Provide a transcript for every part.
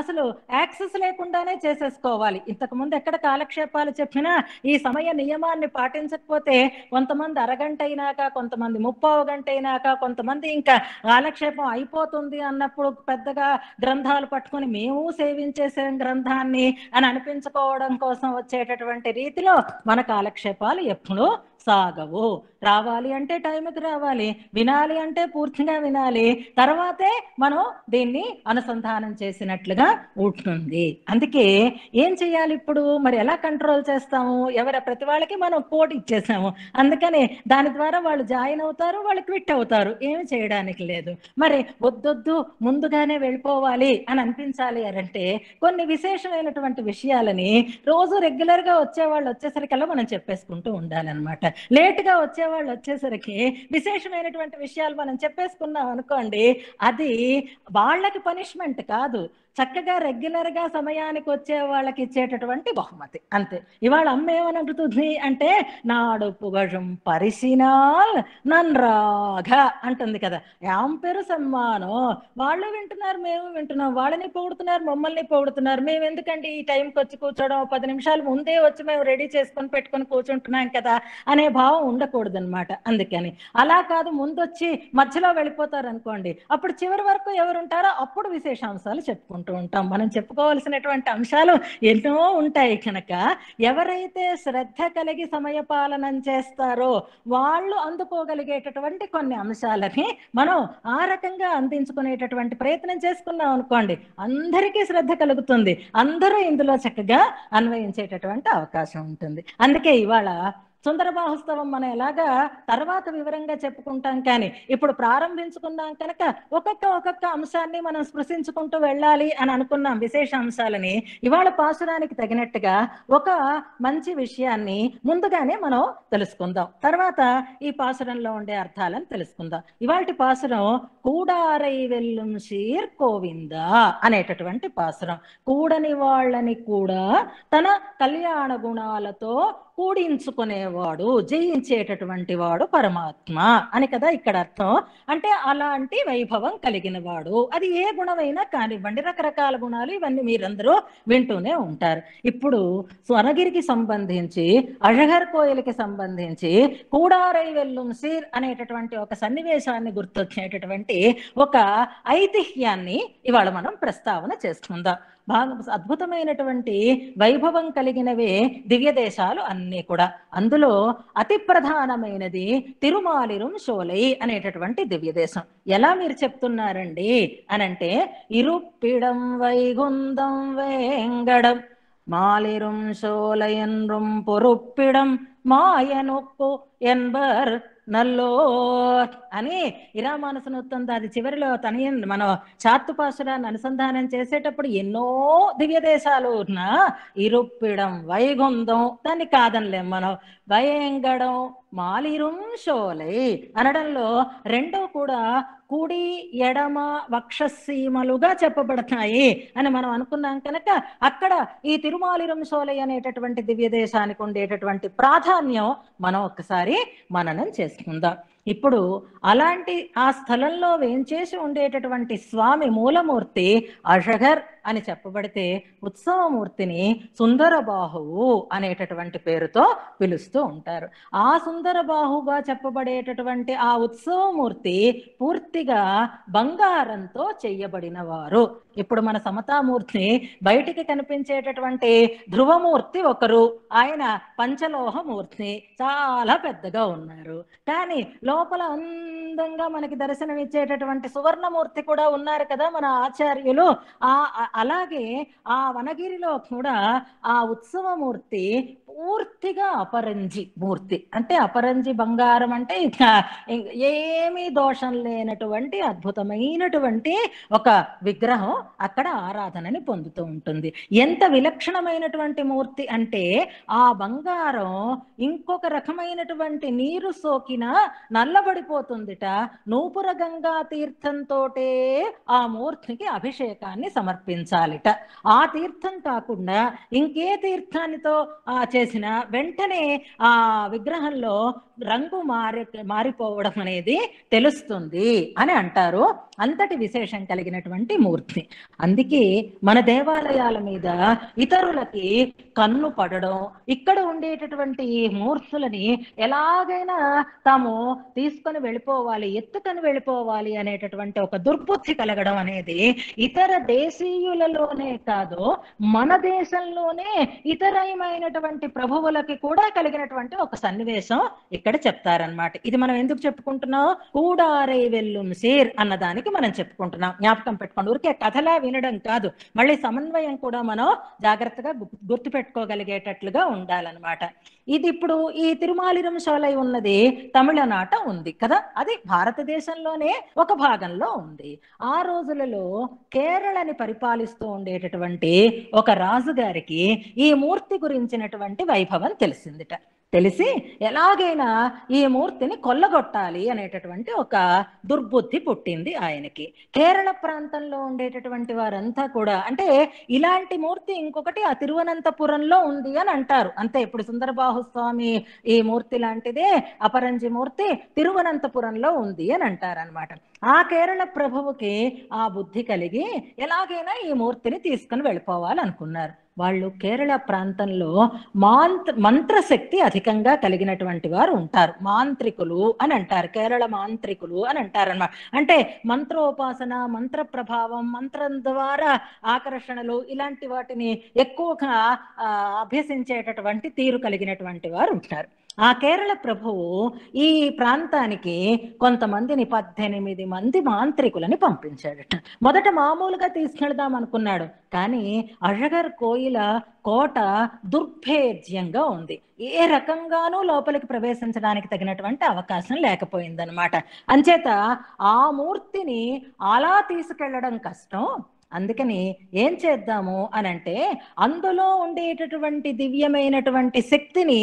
అసలు యాక్సెస్ లేకుండానే చేసేసుకోవాలి ఇంతకు ముందు ఎక్కడ కాలక్షేపాలు చెప్పినా ఈ సమయ నియమాన్ని పాటించకపోతే కొంతమంది అరగంట అయినాక కొంతమంది ముప్పవ గంట అయినాక కొంతమంది ఇంకా కాలక్షేపం అయిపోతుంది అన్నప్పుడు పెద్దగా గ్రంథాలు పట్టుకొని మేము సేవించేసే గ్రంథాన్ని అని అనిపించుకోవడం కోసం వచ్చేటటువంటి రీతిలో మన కాలక్షేపాలు ఎప్పుడూ సాగవు రావాలి అంటే టైంకి రావాలి వినాలి అంటే పూర్తిగా వినాలి తర్వాతే మనం దీన్ని అనుసంధానం చేసిన అయిపోయినట్లుగా ఉంటుంది అందుకే ఏం చేయాలి ఇప్పుడు మరి ఎలా కంట్రోల్ చేస్తాము ఎవరి ప్రతి వాళ్ళకి మనం పోటీ ఇచ్చేసాము అందుకని దాని ద్వారా వాళ్ళు జాయిన్ అవుతారు వాళ్ళు క్విట్ అవుతారు ఏమి చేయడానికి లేదు మరి వద్దొద్దు ముందుగానే వెళ్ళిపోవాలి అని అనిపించాలి అంటే కొన్ని విశేషమైనటువంటి విషయాలని రోజు రెగ్యులర్ గా వచ్చే వచ్చేసరికి అలా మనం చెప్పేసుకుంటూ ఉండాలన్నమాట లేట్ గా వాళ్ళు వచ్చేసరికి విశేషమైనటువంటి విషయాలు మనం చెప్పేసుకున్నాం అనుకోండి అది వాళ్ళకి పనిష్మెంట్ కాదు చక్కగా రెగ్యులర్గా సమయానికి వచ్చే వాళ్ళకి ఇచ్చేటటువంటి బహుమతి అంతే ఇవాళ అమ్మ ఏమని అంటే నాడు పుగజం నన్ నన్రాఘ అంటుంది కదా యాం పేరు సన్మానం వాళ్ళు వింటున్నారు మేము వింటున్నాం వాళ్ళని పొగుడుతున్నారు మమ్మల్ని పొగుడుతున్నారు మేము ఎందుకండి ఈ టైంకి వచ్చి కూర్చోడం పది నిమిషాలు ముందే వచ్చి మేము రెడీ చేసుకొని పెట్టుకొని కూర్చుంటున్నాం కదా అనే భావం ఉండకూడదు అనమాట అందుకని అలా కాదు ముందొచ్చి మధ్యలో వెళ్ళిపోతారు అనుకోండి అప్పుడు చివరి వరకు ఎవరుంటారో అప్పుడు విశేషాంశాలు చెప్పుకుంటారు చెప్పుకుంటూ ఉంటాం మనం చెప్పుకోవాల్సినటువంటి అంశాలు ఎన్నో ఉంటాయి కనుక ఎవరైతే శ్రద్ధ కలిగి సమయపాలనం చేస్తారో వాళ్ళు అందుకోగలిగేటటువంటి కొన్ని అంశాలని మనం ఆ రకంగా అందించుకునేటటువంటి ప్రయత్నం చేసుకున్నాం అనుకోండి అందరికీ శ్రద్ధ కలుగుతుంది అందరూ ఇందులో చక్కగా అన్వయించేటటువంటి అవకాశం ఉంటుంది అందుకే ఇవాళ సుందరబాహుత్సవం మనం ఎలాగా తర్వాత వివరంగా చెప్పుకుంటాం కానీ ఇప్పుడు ప్రారంభించుకున్నాం కనుక ఒక్కొక్క ఒక్కొక్క అంశాన్ని మనం స్పృశించుకుంటూ వెళ్ళాలి అని అనుకున్నాం విశేష అంశాలని ఇవాళ పాసురానికి తగినట్టుగా ఒక మంచి విషయాన్ని ముందుగానే మనం తెలుసుకుందాం తర్వాత ఈ పాసురంలో ఉండే అర్థాలను తెలుసుకుందాం ఇవాళ పాసురం కూడారై వెల్లుం షీర్ కోవింద అనేటటువంటి పాసురం కూడని వాళ్ళని కూడా తన కళ్యాణ గుణాలతో కూడించుకునే వాడు జయించేటటువంటి వాడు పరమాత్మ అని కదా ఇక్కడ అర్థం అంటే అలాంటి వైభవం కలిగిన వాడు అది ఏ గుణమైనా కానివ్వండి రకరకాల గుణాలు ఇవన్నీ మీరందరూ వింటూనే ఉంటారు ఇప్పుడు స్వర్ణగిరికి సంబంధించి అழகర్ కోయిలకి సంబంధించి కూడారై వెల్లుం సీర్ అనేటటువంటి ఒక సన్నివేశాన్ని గుర్తొచ్చేటటువంటి ఒక ఐతిహ్యాన్ని ఇవాళ మనం ప్రస్తావన చేసుకుందాం అద్భుతమైనటువంటి వైభవం కలిగినవే దివ్య దేశాలు అన్నీ కూడా అందులో అతి ప్రధానమైనది తిరుమాలిరుం శోలై అనేటటువంటి దివ్య దేశం ఎలా మీరు చెప్తున్నారండి అనంటే ఇరుప్పిడం వైగుందం వేంగడం మాలిరుం షోలయన్ పొరుప్పిడం பொறுப்பிடம் ఎన్బర్ నల్లో అని ఇరామానుసనుత్తంద అది చివరిలో తన చాతు చాతుపాసురాన్ని అనుసంధానం చేసేటప్పుడు ఎన్నో దివ్య దేశాలు ఇరుప్పిడం వైగుందం దాన్ని కాదనిలేం మనం భయంగడం మాలిరుం షోలై అనడంలో రెండో కూడా కుడి ఎడమ వక్షసీమలుగా చెప్పబడతాయి అని మనం అనుకున్నాం కనుక అక్కడ ఈ తిరుమాలిరం సోలై అనేటటువంటి దివ్యదేశానికి ఉండేటటువంటి ప్రాధాన్యం మనం ఒక్కసారి మననం చేసుకుందాం ఇప్పుడు అలాంటి ఆ స్థలంలో వేంచేసి ఉండేటటువంటి స్వామి మూలమూర్తి అషఘర్ అని చెప్పబడితే ఉత్సవమూర్తిని సుందరబాహువు అనేటటువంటి పేరుతో పిలుస్తూ ఉంటారు ఆ సుందరబాహుగా చెప్పబడేటటువంటి ఆ ఉత్సవమూర్తి పూర్తిగా బంగారంతో చెయ్యబడిన వారు ఇప్పుడు మన సమతామూర్తిని బయటికి కనిపించేటటువంటి ధ్రువమూర్తి ఒకరు ఆయన పంచలోహమూర్తిని చాలా పెద్దగా ఉన్నారు కానీ లోపల అందంగా మనకి దర్శనమిచ్చేటటువంటి సువర్ణమూర్తి కూడా ఉన్నారు కదా మన ఆచార్యులు ఆ అలాగే ఆ వనగిరిలో కూడా ఆ ఉత్సవమూర్తి పూర్తిగా అపరంజి మూర్తి అంటే అపరంజి బంగారం అంటే ఇంకా ఏమీ దోషం లేనటువంటి అద్భుతమైనటువంటి ఒక విగ్రహం అక్కడ ఆరాధనని పొందుతూ ఉంటుంది ఎంత విలక్షణమైనటువంటి మూర్తి అంటే ఆ బంగారం ఇంకొక రకమైనటువంటి నీరు సోకిన నల్లబడిపోతుందిట నూపుర గంగా తీర్థంతో ఆ మూర్తికి అభిషేకాన్ని సమర్పించాలిట ఆ తీర్థం కాకుండా ఇంకే తీర్థానితో ఆ చేసిన వెంటనే ఆ విగ్రహంలో రంగు మారి మారిపోవడం అనేది తెలుస్తుంది అని అంటారు అంతటి విశేషం కలిగినటువంటి మూర్తి అందుకే మన దేవాలయాల మీద ఇతరులకి కన్ను పడడం ఇక్కడ ఉండేటటువంటి మూర్తులని ఎలాగైనా తాము తీసుకొని వెళ్ళిపోవాలి ఎత్తుకొని వెళ్ళిపోవాలి అనేటటువంటి ఒక దుర్బుద్ధి కలగడం అనేది ఇతర దేశీయులలోనే కాదు మన దేశంలోనే ఇతరమైనటువంటి ప్రభువులకి కూడా కలిగినటువంటి ఒక సన్నివేశం ఇక్కడ ఇక్కడ చెప్తారనమాట ఇది మనం ఎందుకు చెప్పుకుంటున్నాం కూడారై వెల్లుం సేర్ అన్నదానికి మనం చెప్పుకుంటున్నాం జ్ఞాపకం పెట్టుకోండి ఊరికే కథలా వినడం కాదు మళ్ళీ సమన్వయం కూడా మనం జాగ్రత్తగా గుర్తు పెట్టుకోగలిగేటట్లుగా ఉండాలన్నమాట ఇది ఇప్పుడు ఈ తిరుమాలిరం శోలై ఉన్నది తమిళనాట ఉంది కదా అది భారతదేశంలోనే ఒక భాగంలో ఉంది ఆ రోజులలో కేరళని పరిపాలిస్తూ ఉండేటటువంటి ఒక రాజుగారికి ఈ మూర్తి గురించినటువంటి వైభవం తెలిసిందిట తెలిసి ఎలాగైనా ఈ మూర్తిని కొల్లగొట్టాలి అనేటటువంటి ఒక దుర్బుద్ధి పుట్టింది ఆయనకి కేరళ ప్రాంతంలో ఉండేటటువంటి వారంతా కూడా అంటే ఇలాంటి మూర్తి ఇంకొకటి ఆ తిరువనంతపురంలో ఉంది అని అంటారు అంతే ఇప్పుడు సుందరబాహు స్వామి ఈ మూర్తి లాంటిదే అపరంజి మూర్తి తిరువనంతపురంలో ఉంది అని అనమాట ఆ కేరళ ప్రభువుకి ఆ బుద్ధి కలిగి ఎలాగైనా ఈ మూర్తిని తీసుకుని వెళ్ళిపోవాలనుకున్నారు వాళ్ళు కేరళ ప్రాంతంలో మాంత్ర మంత్రశక్తి అధికంగా కలిగినటువంటి వారు ఉంటారు మాంత్రికులు అని అంటారు కేరళ మాంత్రికులు అని అంటారు అనమాట అంటే మంత్రోపాసన మంత్ర ప్రభావం మంత్రం ద్వారా ఆకర్షణలు ఇలాంటి వాటిని ఎక్కువగా అభ్యసించేటటువంటి తీరు కలిగినటువంటి వారు ఉంటారు ఆ కేరళ ప్రభువు ఈ ప్రాంతానికి కొంతమందిని పద్దెనిమిది మంది మాంత్రికులని పంపించాడట మొదట మామూలుగా తీసుకెళ్దాం అనుకున్నాడు కానీ అజగర్ కోయిల కోట దుర్భేద్యంగా ఉంది ఏ రకంగానూ లోపలికి ప్రవేశించడానికి తగినటువంటి అవకాశం లేకపోయిందనమాట అంచేత ఆ మూర్తిని అలా తీసుకెళ్లడం కష్టం అందుకని ఏం చేద్దాము అని అంటే అందులో ఉండేటటువంటి దివ్యమైనటువంటి శక్తిని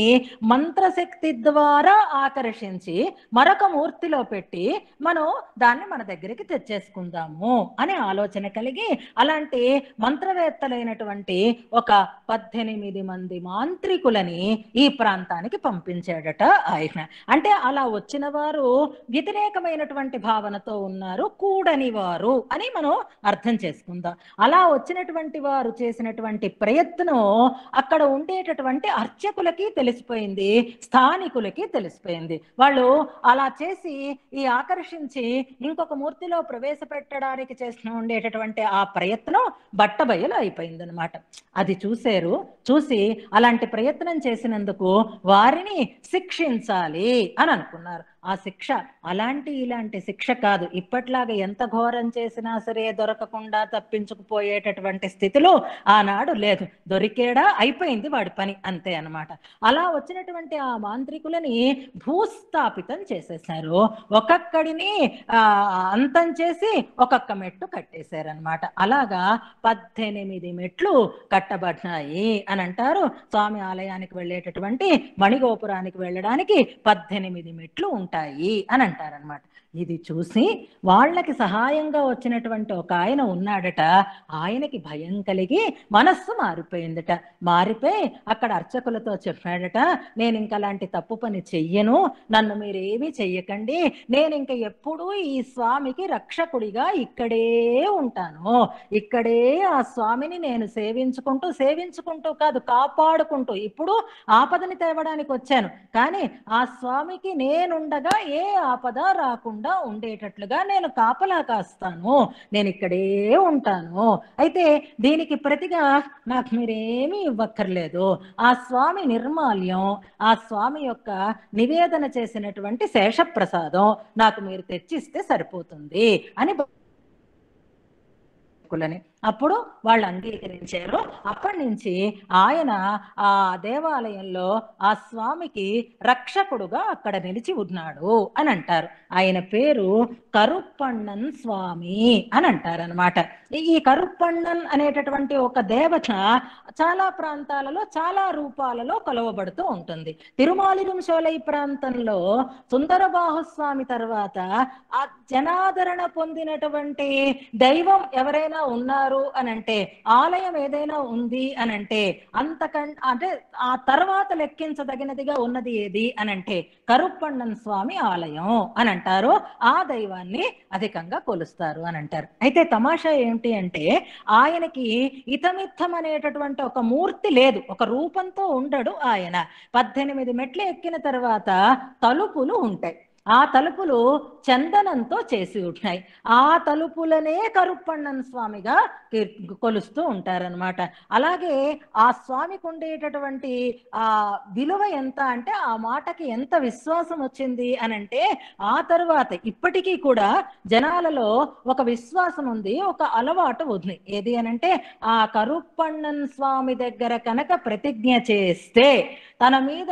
మంత్రశక్తి ద్వారా ఆకర్షించి మరొక మూర్తిలో పెట్టి మనం దాన్ని మన దగ్గరికి తెచ్చేసుకుందాము అనే ఆలోచన కలిగి అలాంటి మంత్రవేత్తలైనటువంటి ఒక పద్దెనిమిది మంది మాంత్రికులని ఈ ప్రాంతానికి పంపించాడట ఆయన అంటే అలా వచ్చిన వారు వ్యతిరేకమైనటువంటి భావనతో ఉన్నారు కూడని వారు అని మనం అర్థం చేసుకుందాం ఉందా అలా వచ్చినటువంటి వారు చేసినటువంటి ప్రయత్నం అక్కడ ఉండేటటువంటి అర్చకులకి తెలిసిపోయింది స్థానికులకి తెలిసిపోయింది వాళ్ళు అలా చేసి ఈ ఆకర్షించి ఇంకొక మూర్తిలో ప్రవేశపెట్టడానికి చేసిన ఉండేటటువంటి ఆ ప్రయత్నం బట్టబయలు అనమాట అది చూశారు చూసి అలాంటి ప్రయత్నం చేసినందుకు వారిని శిక్షించాలి అని అనుకున్నారు ఆ శిక్ష అలాంటి ఇలాంటి శిక్ష కాదు ఇప్పట్లాగా ఎంత ఘోరం చేసినా సరే దొరకకుండా తప్పించుకుపోయేటటువంటి స్థితిలో ఆనాడు లేదు దొరికేడా అయిపోయింది వాడి పని అంతే అనమాట అలా వచ్చినటువంటి ఆ మాంత్రికులని భూస్థాపితం చేసేసారు ఒక్కొక్కడిని అంతం చేసి ఒక్కొక్క మెట్టు కట్టేశారనమాట అలాగా పద్దెనిమిది మెట్లు కట్టబడినాయి అని అంటారు స్వామి ఆలయానికి వెళ్ళేటటువంటి మణిగోపురానికి వెళ్ళడానికి పద్దెనిమిది మెట్లు ఉంటాయి అని అంటారనమాట ఇది చూసి వాళ్ళకి సహాయంగా వచ్చినటువంటి ఒక ఆయన ఉన్నాడట ఆయనకి భయం కలిగి మనస్సు మారిపోయిందట మారిపోయి అక్కడ అర్చకులతో చెప్పాడట నేను ఇంకా అలాంటి తప్పు పని చెయ్యను నన్ను మీరేమీ చెయ్యకండి నేను ఇంక ఎప్పుడూ ఈ స్వామికి రక్షకుడిగా ఇక్కడే ఉంటాను ఇక్కడే ఆ స్వామిని నేను సేవించుకుంటూ సేవించుకుంటూ కాదు కాపాడుకుంటూ ఇప్పుడు ఆపదని తేవడానికి వచ్చాను కానీ ఆ స్వామికి నేనుండగా ఏ ఆపద రాకుండా రాకుండా ఉండేటట్లుగా నేను కాపలా కాస్తాను నేను ఇక్కడే ఉంటాను అయితే దీనికి ప్రతిగా నాకు మీరేమీ ఇవ్వక్కర్లేదు ఆ స్వామి నిర్మాల్యం ఆ స్వామి యొక్క నివేదన చేసినటువంటి శేషప్రసాదం నాకు మీరు తెచ్చిస్తే సరిపోతుంది అని అప్పుడు వాళ్ళు అంగీకరించారు అప్పటి నుంచి ఆయన ఆ దేవాలయంలో ఆ స్వామికి రక్షకుడుగా అక్కడ నిలిచి ఉన్నాడు అని అంటారు ఆయన పేరు కరుప్పన్నన్ స్వామి అని అంటారు అనమాట ఈ కరుప్పన్నన్ అనేటటువంటి ఒక దేవత చాలా ప్రాంతాలలో చాలా రూపాలలో కొలవబడుతూ ఉంటుంది తిరుమాలిరం శోలై ప్రాంతంలో సుందరబాహుస్వామి తర్వాత ఆ జనాదరణ పొందినటువంటి దైవం ఎవరైనా ఉన్నారు ఉంటారు అని అంటే ఆలయం ఏదైనా ఉంది అని అంటే అంతకం అంటే ఆ తర్వాత లెక్కించదగినదిగా ఉన్నది ఏది అని అంటే కరుప్పಣ್ಣన్ స్వామి ఆలయం అని అంటారు ఆ దైవాన్ని అధికంగా కొలుస్తారు అని అంటారు అయితే తమాషా ఏంటి అంటే ఆయనకి ఇతమిత్తం అనేటటువంటి ఒక మూర్తి లేదు ఒక రూపంతో ఉండడు ఆయన పద్దెనిమిది మెట్లు ఎక్కిన తర్వాత తలుపులు ఉంటాయి ఆ తలుపులు చందనంతో చేసి ఉన్నాయి ఆ తలుపులనే కరుప్పన్నన్ స్వామిగా కొలుస్తూ ఉంటారనమాట అలాగే ఆ స్వామికి ఉండేటటువంటి ఆ విలువ ఎంత అంటే ఆ మాటకి ఎంత విశ్వాసం వచ్చింది అని అంటే ఆ తర్వాత ఇప్పటికీ కూడా జనాలలో ఒక విశ్వాసం ఉంది ఒక అలవాటు ఉంది ఏది అనంటే ఆ కరుప్పన్నన్ స్వామి దగ్గర కనుక ప్రతిజ్ఞ చేస్తే తన మీద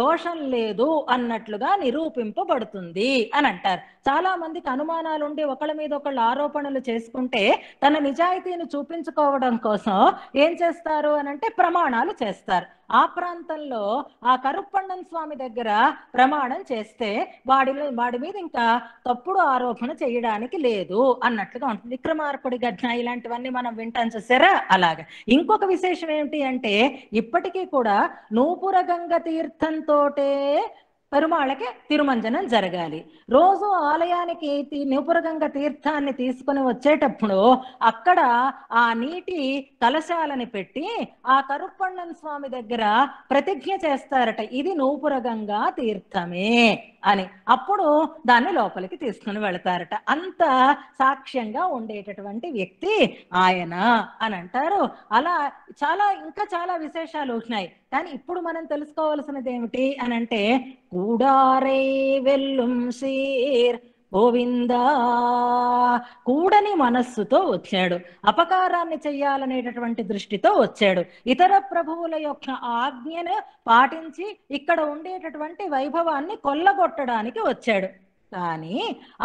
దోషం లేదు అన్నట్లుగా నిరూపింపబడుతుంది అని అంటారు చాలా మందికి అనుమానాలు ఉండి ఒకళ్ళ మీద ఒకళ్ళు ఆరోపణలు చేసుకుంటే తన నిజాయితీని చూపించుకోవడం కోసం ఏం చేస్తారు అని అంటే ప్రమాణాలు చేస్తారు ఆ ప్రాంతంలో ఆ కరుప్పండం స్వామి దగ్గర ప్రమాణం చేస్తే వాడి వాడి మీద ఇంకా తప్పుడు ఆరోపణ చేయడానికి లేదు అన్నట్లుగా ఉంటుంది విక్రమార్పుడి ఘటన ఇలాంటివన్నీ మనం వింటాం చూసారా అలాగే ఇంకొక విశేషం ఏమిటి అంటే ఇప్పటికీ కూడా నూపుర గంగ తీర్థంతోటే పెరుమాళకి తిరుమంజనం జరగాలి రోజు ఆలయానికి నిపురగంగ తీర్థాన్ని తీసుకుని వచ్చేటప్పుడు అక్కడ ఆ నీటి కలశాలని పెట్టి ఆ కరుప్పన్నం స్వామి దగ్గర ప్రతిజ్ఞ చేస్తారట ఇది నూపురగంగా తీర్థమే అని అప్పుడు దాన్ని లోపలికి తీసుకుని వెళతారట అంత సాక్ష్యంగా ఉండేటటువంటి వ్యక్తి ఆయన అని అంటారు అలా చాలా ఇంకా చాలా విశేషాలు ఉన్నాయి కానీ ఇప్పుడు మనం తెలుసుకోవాల్సినది ఏమిటి అని అంటే கூடாரை வெல்லும் சீர் గోవిందా కూడని మనస్సుతో వచ్చాడు అపకారాన్ని చెయ్యాలనేటటువంటి దృష్టితో వచ్చాడు ఇతర ప్రభువుల యొక్క ఆజ్ఞను పాటించి ఇక్కడ ఉండేటటువంటి వైభవాన్ని కొల్లగొట్టడానికి వచ్చాడు కానీ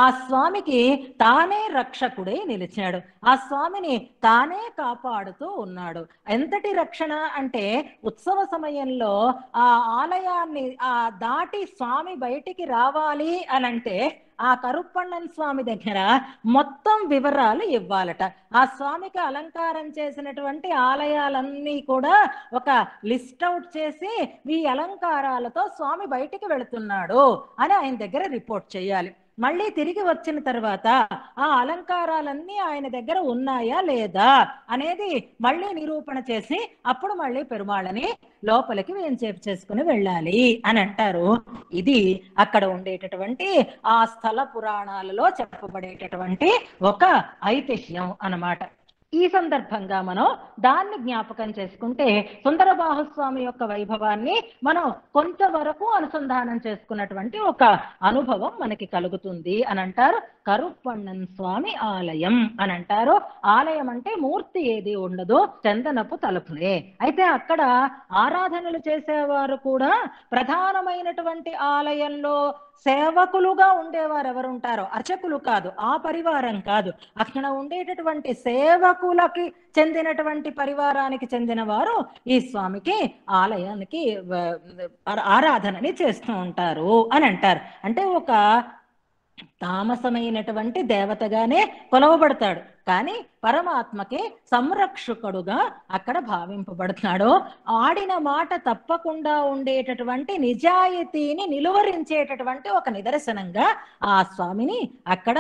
ఆ స్వామికి తానే రక్షకుడై నిలిచాడు ఆ స్వామిని తానే కాపాడుతూ ఉన్నాడు ఎంతటి రక్షణ అంటే ఉత్సవ సమయంలో ఆ ఆలయాన్ని ఆ దాటి స్వామి బయటికి రావాలి అనంటే ఆ కరుప్పన్నన్ స్వామి దగ్గర మొత్తం వివరాలు ఇవ్వాలట ఆ స్వామికి అలంకారం చేసినటువంటి ఆలయాలన్నీ కూడా ఒక లిస్ట్ అవుట్ చేసి ఈ అలంకారాలతో స్వామి బయటికి వెళుతున్నాడు అని ఆయన దగ్గర రిపోర్ట్ చేయాలి మళ్ళీ తిరిగి వచ్చిన తర్వాత ఆ అలంకారాలన్నీ ఆయన దగ్గర ఉన్నాయా లేదా అనేది మళ్ళీ నిరూపణ చేసి అప్పుడు మళ్ళీ పెరుమాళ్ళని లోపలికి వేంచేపు చేసుకుని వెళ్ళాలి అని అంటారు ఇది అక్కడ ఉండేటటువంటి ఆ స్థల పురాణాలలో చెప్పబడేటటువంటి ఒక ఐతిహ్యం అనమాట ఈ సందర్భంగా మనం దాన్ని జ్ఞాపకం చేసుకుంటే సుందర బాహుస్వామి యొక్క వైభవాన్ని మనం కొంతవరకు అనుసంధానం చేసుకున్నటువంటి ఒక అనుభవం మనకి కలుగుతుంది అని అంటారు కరుప్పన్నన్ స్వామి ఆలయం అని అంటారు ఆలయం అంటే మూర్తి ఏది ఉండదు చందనపు తలుపులే అయితే అక్కడ ఆరాధనలు చేసేవారు కూడా ప్రధానమైనటువంటి ఆలయంలో సేవకులుగా ఉండేవారు ఎవరుంటారో అర్చకులు కాదు ఆ పరివారం కాదు అక్కడ ఉండేటటువంటి సేవ కులకి చెందినటువంటి పరివారానికి చెందిన వారు ఈ స్వామికి ఆలయానికి ఆరాధనని చేస్తూ ఉంటారు అని అంటారు అంటే ఒక తామసమైనటువంటి దేవతగానే కొలవబడతాడు కానీ పరమాత్మకే సంరక్షకుడుగా అక్కడ భావింపబడుతున్నాడు ఆడిన మాట తప్పకుండా ఉండేటటువంటి నిజాయితీని నిలువరించేటటువంటి ఒక నిదర్శనంగా ఆ స్వామిని అక్కడ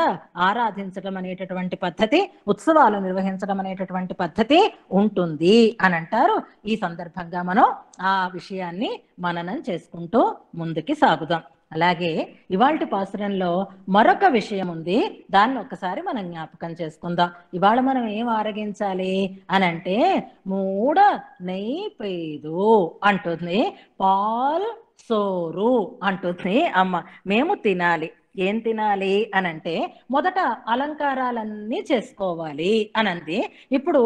ఆరాధించడం అనేటటువంటి పద్ధతి ఉత్సవాలు నిర్వహించడం అనేటటువంటి పద్ధతి ఉంటుంది అని అంటారు ఈ సందర్భంగా మనం ఆ విషయాన్ని మననం చేసుకుంటూ ముందుకి సాగుదాం అలాగే ఇవాళ పాసురంలో మరొక విషయం ఉంది దాన్ని ఒక్కసారి మనం జ్ఞాపకం చేసుకుందాం ఇవాళ మనం ఏం ఆరగించాలి అని అంటే మూడ పేదు అంటుంది పాల్ సోరు అంటుంది అమ్మ మేము తినాలి ఏం తినాలి అని అంటే మొదట అలంకారాలన్నీ చేసుకోవాలి అనంది ఇప్పుడు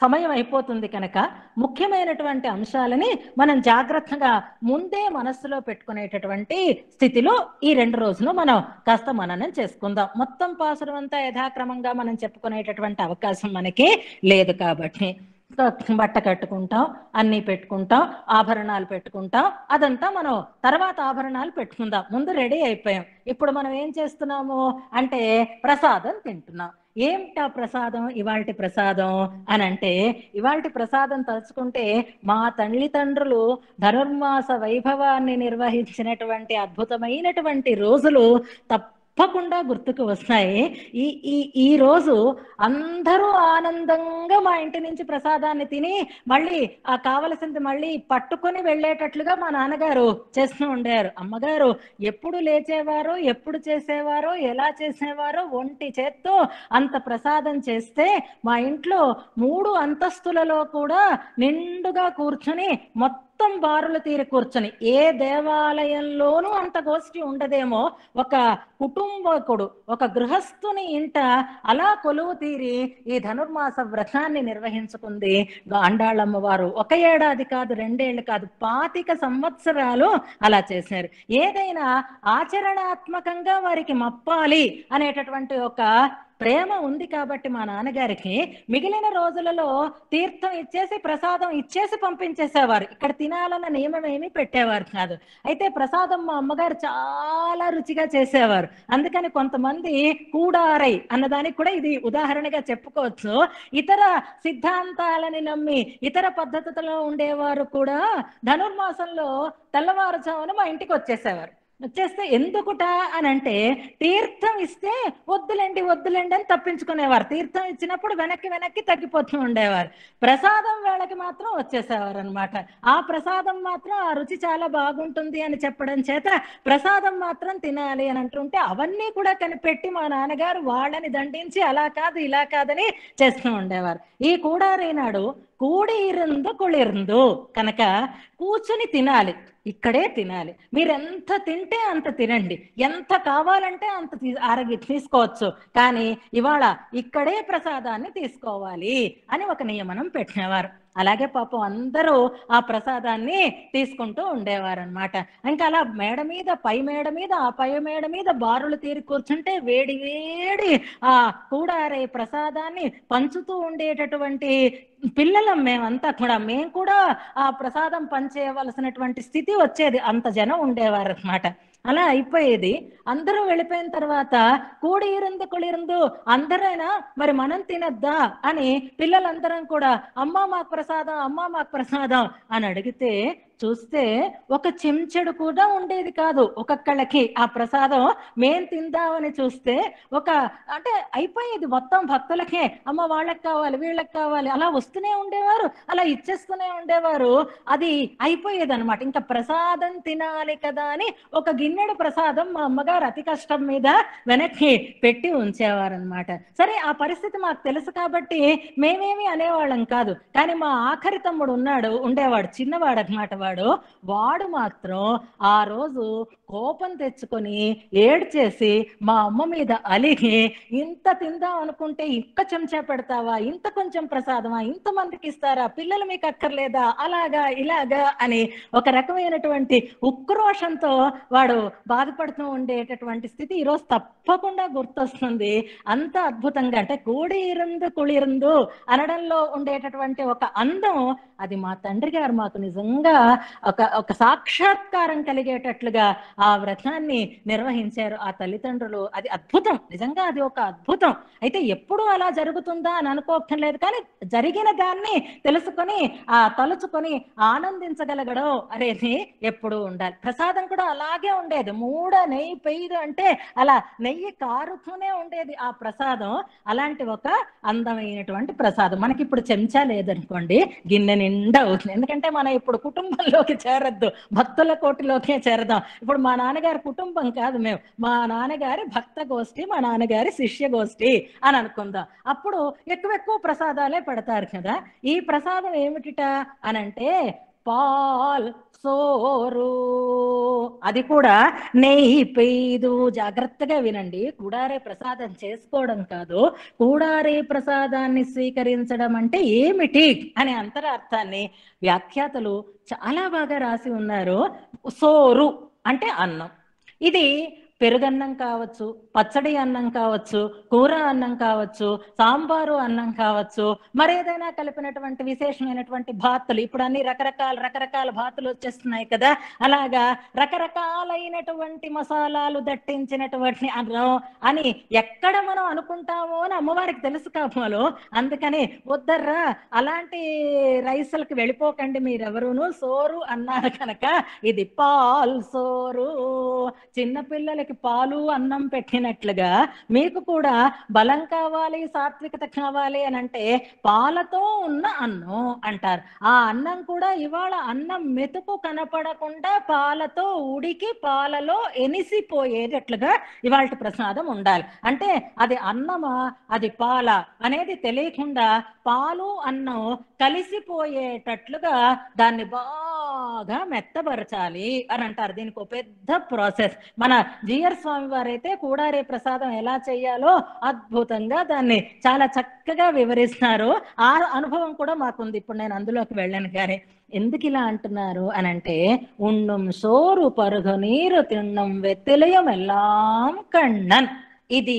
సమయం అయిపోతుంది కనుక ముఖ్యమైనటువంటి అంశాలని మనం జాగ్రత్తగా ముందే మనస్సులో పెట్టుకునేటటువంటి స్థితిలో ఈ రెండు రోజులు మనం కాస్త మననం చేసుకుందాం మొత్తం పాసురం అంతా యథాక్రమంగా మనం చెప్పుకునేటటువంటి అవకాశం మనకి లేదు కాబట్టి బట్ట కట్టుకుంటాం అన్నీ పెట్టుకుంటాం ఆభరణాలు పెట్టుకుంటాం అదంతా మనం తర్వాత ఆభరణాలు పెట్టుకుందాం ముందు రెడీ అయిపోయాం ఇప్పుడు మనం ఏం చేస్తున్నాము అంటే ప్రసాదం తింటున్నాం ఏమిటా ప్రసాదం ఇవాళ ప్రసాదం అని అంటే ఇవాళ ప్రసాదం తలుచుకుంటే మా తండ్రులు ధనుర్మాస వైభవాన్ని నిర్వహించినటువంటి అద్భుతమైనటువంటి రోజులు తప్ప తప్పకుండా గుర్తుకు వస్తాయి ఈ ఈ ఈ రోజు అందరూ ఆనందంగా మా ఇంటి నుంచి ప్రసాదాన్ని తిని మళ్ళీ ఆ కావలసింది మళ్ళీ పట్టుకొని వెళ్ళేటట్లుగా మా నాన్నగారు చేస్తూ ఉండేవారు అమ్మగారు ఎప్పుడు లేచేవారో ఎప్పుడు చేసేవారో ఎలా చేసేవారో ఒంటి చేత్తో అంత ప్రసాదం చేస్తే మా ఇంట్లో మూడు అంతస్తులలో కూడా నిండుగా కూర్చొని మొత్తం మొత్తం బారుల తీరు కూర్చొని ఏ దేవాలయంలోనూ అంత గోష్ఠి ఉండదేమో ఒక కుటుంబకుడు ఒక గృహస్థుని ఇంట అలా కొలువు తీరి ఈ ధనుర్మాస వ్రతాన్ని నిర్వహించుకుంది అండాళ్ళమ్మ వారు ఒక ఏడాది కాదు రెండేళ్లు కాదు పాతిక సంవత్సరాలు అలా చేశారు ఏదైనా ఆచరణాత్మకంగా వారికి మప్పాలి అనేటటువంటి ఒక ప్రేమ ఉంది కాబట్టి మా నాన్నగారికి మిగిలిన రోజులలో తీర్థం ఇచ్చేసి ప్రసాదం ఇచ్చేసి పంపించేసేవారు ఇక్కడ తినాలన్న నియమం ఏమీ పెట్టేవారు కాదు అయితే ప్రసాదం మా అమ్మగారు చాలా రుచిగా చేసేవారు అందుకని కొంతమంది కూడారై అన్నదానికి కూడా ఇది ఉదాహరణగా చెప్పుకోవచ్చు ఇతర సిద్ధాంతాలని నమ్మి ఇతర పద్ధతులలో ఉండేవారు కూడా ధనుర్మాసంలో తెల్లవారుజామున మా ఇంటికి వచ్చేసేవారు చేస్తే ఎందుకుట అని అంటే తీర్థం ఇస్తే వద్దులేండి వద్దులేండి అని తప్పించుకునేవారు తీర్థం ఇచ్చినప్పుడు వెనక్కి వెనక్కి తగ్గిపోతూ ఉండేవారు ప్రసాదం వేళకి మాత్రం వచ్చేసేవారు అనమాట ఆ ప్రసాదం మాత్రం ఆ రుచి చాలా బాగుంటుంది అని చెప్పడం చేత ప్రసాదం మాత్రం తినాలి అని అంటుంటే అవన్నీ కూడా కనిపెట్టి మా నాన్నగారు వాళ్ళని దండించి అలా కాదు ఇలా కాదని చేస్తూ ఉండేవారు ఈ కూడారైనాడు కూడి ఇరుందు కుళిరుందు కనుక కూర్చుని తినాలి ఇక్కడే తినాలి మీరు ఎంత తింటే అంత తినండి ఎంత కావాలంటే అంత ఆరగి తీసుకోవచ్చు కానీ ఇవాళ ఇక్కడే ప్రసాదాన్ని తీసుకోవాలి అని ఒక నియమనం పెట్టినవారు అలాగే పాపం అందరూ ఆ ప్రసాదాన్ని తీసుకుంటూ ఉండేవారనమాట ఇంకా అలా మేడ మీద పై మేడ మీద ఆ పై మేడ మీద బారులు తీరి కూర్చుంటే వేడి వేడి ఆ కూడారే ప్రసాదాన్ని పంచుతూ ఉండేటటువంటి పిల్లలం మేమంతా కూడా మేము కూడా ఆ ప్రసాదం పంచేయవలసినటువంటి స్థితి వచ్చేది అంత జనం ఉండేవారు అనమాట అలా అయిపోయేది అందరూ వెళ్ళిపోయిన తర్వాత కూడి ఇరుందు కుళిరుందు అందరైనా మరి మనం తినద్దా అని పిల్లలందరం కూడా అమ్మ మాకు ప్రసాదం అమ్మ మాకు ప్రసాదం అని అడిగితే చూస్తే ఒక చెంచడు కూడా ఉండేది కాదు ఒక్కొక్కళ్ళకి ఆ ప్రసాదం మేం తిందామని చూస్తే ఒక అంటే అయిపోయేది మొత్తం భక్తులకే అమ్మ వాళ్ళకి కావాలి వీళ్ళకి కావాలి అలా వస్తూనే ఉండేవారు అలా ఇచ్చేస్తూనే ఉండేవారు అది అయిపోయేది అనమాట ఇంకా ప్రసాదం తినాలి కదా అని ఒక గిన్నెడు ప్రసాదం మా అమ్మగారు అతి కష్టం మీద వెనక్కి పెట్టి ఉంచేవారనమాట సరే ఆ పరిస్థితి మాకు తెలుసు కాబట్టి మేమేమి అనేవాళ్ళం కాదు కానీ మా ఆఖరి తమ్ముడు ఉన్నాడు ఉండేవాడు చిన్నవాడు అనమాట ఉన్నాడో వాడు మాత్రం ఆ రోజు కోపం తెచ్చుకొని ఏడ్చేసి మా అమ్మ మీద అలిగి ఇంత తిందాం అనుకుంటే ఇంక చెంచా పెడతావా ఇంత కొంచెం ప్రసాదమా ఇంత మందికి ఇస్తారా పిల్లలు మీకు అక్కర్లేదా అలాగా ఇలాగా అని ఒక రకమైనటువంటి ఉక్రోషంతో వాడు బాధపడుతూ ఉండేటటువంటి స్థితి ఈరోజు తప్పకుండా గుర్తొస్తుంది అంత అద్భుతంగా అంటే ఇరుందు కుళిరుందు అనడంలో ఉండేటటువంటి ఒక అందం అది మా తండ్రి గారు మాకు నిజంగా ఒక ఒక సాక్షాత్కారం కలిగేటట్లుగా ఆ వ్రతాన్ని నిర్వహించారు ఆ తల్లిదండ్రులు అది అద్భుతం నిజంగా అది ఒక అద్భుతం అయితే ఎప్పుడు అలా జరుగుతుందా అని లేదు కానీ జరిగిన దాన్ని తెలుసుకొని ఆ తలుచుకొని ఆనందించగలగడం అనేది ఎప్పుడూ ఉండాలి ప్రసాదం కూడా అలాగే ఉండేది మూడ నెయ్యి పెయ్యదు అంటే అలా నెయ్యి కారుతూనే ఉండేది ఆ ప్రసాదం అలాంటి ఒక అందమైనటువంటి ప్రసాదం మనకి ఇప్పుడు చెంచా లేదనుకోండి గిన్నె నిండా అవుతుంది ఎందుకంటే మన ఇప్పుడు కుటుంబం కోటిలోకి చేరద్దు భక్తుల కోటిలోకే చేరదాం ఇప్పుడు మా నాన్నగారి కుటుంబం కాదు మేము మా నాన్నగారి భక్త గోష్ఠి మా నాన్నగారి శిష్య గోష్ఠి అని అనుకుందాం అప్పుడు ఎక్కువ ఎక్కువ ప్రసాదాలే పెడతారు కదా ఈ ప్రసాదం ఏమిటిట అనంటే పాల్ సోరు అది కూడా నెయ్యి పెయ్యదు జాగ్రత్తగా వినండి కూడారే ప్రసాదం చేసుకోవడం కాదు కూడారే ప్రసాదాన్ని స్వీకరించడం అంటే ఏమిటి అనే అంతరార్థాన్ని వ్యాఖ్యాతలు చాలా బాగా రాసి ఉన్నారు సోరు అంటే అన్నం ఇది పెరుగన్నం కావచ్చు పచ్చడి అన్నం కావచ్చు కూర అన్నం కావచ్చు సాంబారు అన్నం కావచ్చు మరేదైనా కలిపినటువంటి విశేషమైనటువంటి భాతులు ఇప్పుడు అన్ని రకరకాల రకరకాల భాతులు వచ్చేస్తున్నాయి కదా అలాగా రకరకాలైనటువంటి మసాలాలు దట్టించినటువంటి అన్నం అని ఎక్కడ మనం అనుకుంటామో అని అమ్మవారికి తెలుసు కామాలో అందుకని వద్దర్రా అలాంటి రైసులకు వెళ్ళిపోకండి మీరెవరూను సోరు అన్నారు కనుక ఇది పాల్ సోరు చిన్నపిల్లలకి పిల్లలకి పాలు అన్నం పెట్టినట్లుగా మీకు కూడా బలం కావాలి సాత్వికత కావాలి అని అంటే పాలతో ఉన్న అన్నం అంటారు ఆ అన్నం కూడా ఇవాళ అన్నం మెతుకు కనపడకుండా పాలతో ఉడికి పాలలో ఎనిసిపోయేటట్లుగా ఇవాళ ప్రసాదం ఉండాలి అంటే అది అన్నమా అది పాల అనేది తెలియకుండా పాలు అన్నం కలిసిపోయేటట్లుగా దాన్ని బాగా మెత్తపరచాలి అని అంటారు దీనికి ఒక పెద్ద ప్రాసెస్ మన జీ అయ్యర్ స్వామి వారైతే కూడారే ప్రసాదం ఎలా చేయాలో అద్భుతంగా దాన్ని చాలా చక్కగా వివరిస్తున్నారు ఆ అనుభవం కూడా మాకుంది ఇప్పుడు నేను అందులోకి వెళ్ళాను కానీ ఎందుకు ఇలా అంటున్నారు అని అంటే ఉండం సోరు పరుగు నీరు తిండం వెత్తిలయం ఎల్లాం కಣ್ಣన్ ఇది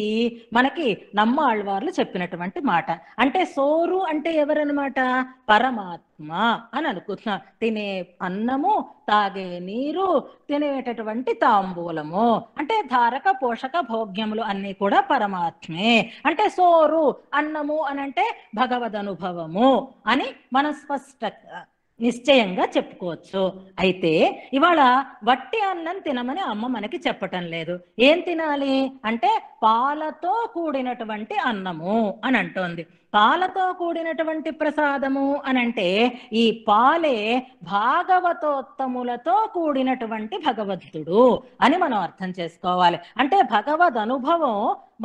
మనకి నమ్మాళ్వార్లు చెప్పినటువంటి మాట అంటే సోరు అంటే ఎవరనమాట పరమాత్మ అని అనుకుంటున్నా తినే అన్నము తాగే నీరు తినేటటువంటి తాంబూలము అంటే ధారక పోషక భోగ్యములు అన్ని కూడా పరమాత్మే అంటే సోరు అన్నము అనంటే భగవద్ అనుభవము అని మనం స్పష్ట నిశ్చయంగా చెప్పుకోవచ్చు అయితే ఇవాళ వట్టి అన్నం తినమని అమ్మ మనకి చెప్పటం లేదు ఏం తినాలి అంటే పాలతో కూడినటువంటి అన్నము అని అంటోంది పాలతో కూడినటువంటి ప్రసాదము అనంటే ఈ పాలే భాగవతోత్తములతో కూడినటువంటి భగవంతుడు అని మనం అర్థం చేసుకోవాలి అంటే భగవద్ అనుభవం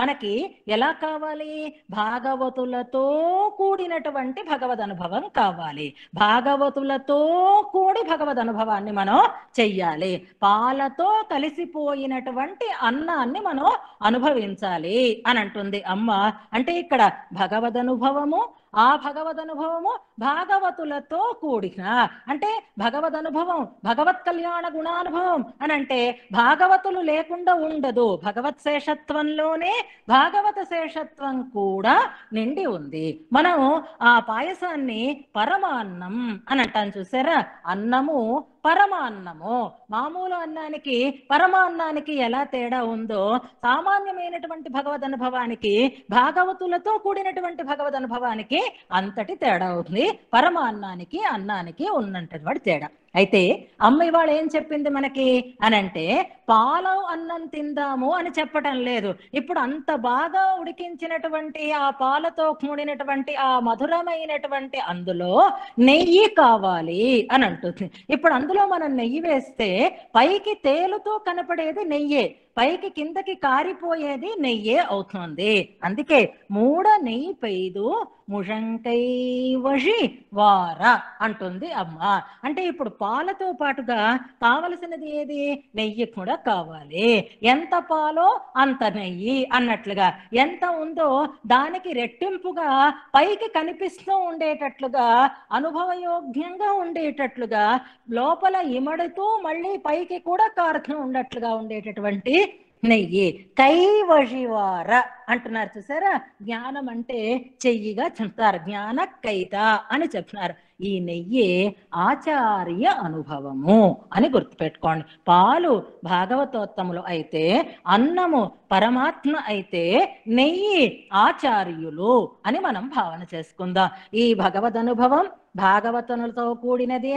మనకి ఎలా కావాలి భాగవతులతో కూడినటువంటి భగవద్ అనుభవం కావాలి భాగవతులతో కూడి భగవద్ అనుభవాన్ని మనం చెయ్యాలి పాలతో కలిసిపోయినటువంటి అన్నాన్ని మనం అనుభవించాలి అని అంటుంది అమ్మ అంటే ఇక్కడ భగవద్ అనుభవము ఆ భగవద్ అనుభవము భాగవతులతో కూడిన అంటే భగవద్ అనుభవం భగవత్ కళ్యాణ గుణానుభవం అని అంటే భాగవతులు లేకుండా ఉండదు భగవత్ శేషత్వంలోనే భాగవత శేషత్వం కూడా నిండి ఉంది మనం ఆ పాయసాన్ని పరమాన్నం అని అంటాం చూసారా అన్నము పరమాన్నము మామూలు అన్నానికి పరమాన్నానికి ఎలా తేడా ఉందో సామాన్యమైనటువంటి భగవద్ అనుభవానికి భాగవతులతో కూడినటువంటి భగవద్ అనుభవానికి అంతటి తేడా ఉంది పరమాన్నానికి అన్నానికి ఉన్నటువంటి తేడా అయితే అమ్మ ఇవాళ ఏం చెప్పింది మనకి అని అంటే పాలవ్ అన్నం తిందాము అని చెప్పటం లేదు ఇప్పుడు అంత బాగా ఉడికించినటువంటి ఆ పాలతో కూడినటువంటి ఆ మధురమైనటువంటి అందులో నెయ్యి కావాలి అని అంటుంది ఇప్పుడు అందులో మనం నెయ్యి వేస్తే పైకి తేలుతో కనపడేది నెయ్యే పైకి కిందకి కారిపోయేది నెయ్యే అవుతుంది అందుకే మూడ నెయ్యి పైదు ముషంకై వషి వార అంటుంది అమ్మ అంటే ఇప్పుడు పాలతో పాటుగా కావలసినది ఏది నెయ్యి కూడా కావాలి ఎంత పాలో అంత నెయ్యి అన్నట్లుగా ఎంత ఉందో దానికి రెట్టింపుగా పైకి కనిపిస్తూ ఉండేటట్లుగా అనుభవయోగ్యంగా ఉండేటట్లుగా లోపల ఇమడుతూ మళ్ళీ పైకి కూడా కారుతూ ఉండట్లుగా ఉండేటటువంటి நெய்யே கை வழிவார అంటున్నారు చూసారా జ్ఞానం అంటే చెయ్యిగా చెప్తారు జ్ఞాన కైత అని చెప్తున్నారు ఈ నెయ్యి ఆచార్య అనుభవము అని గుర్తుపెట్టుకోండి పాలు భాగవతోత్తములు అయితే అన్నము పరమాత్మ అయితే నెయ్యి ఆచార్యులు అని మనం భావన చేసుకుందాం ఈ భగవద్ అనుభవం భాగవతనులతో కూడినది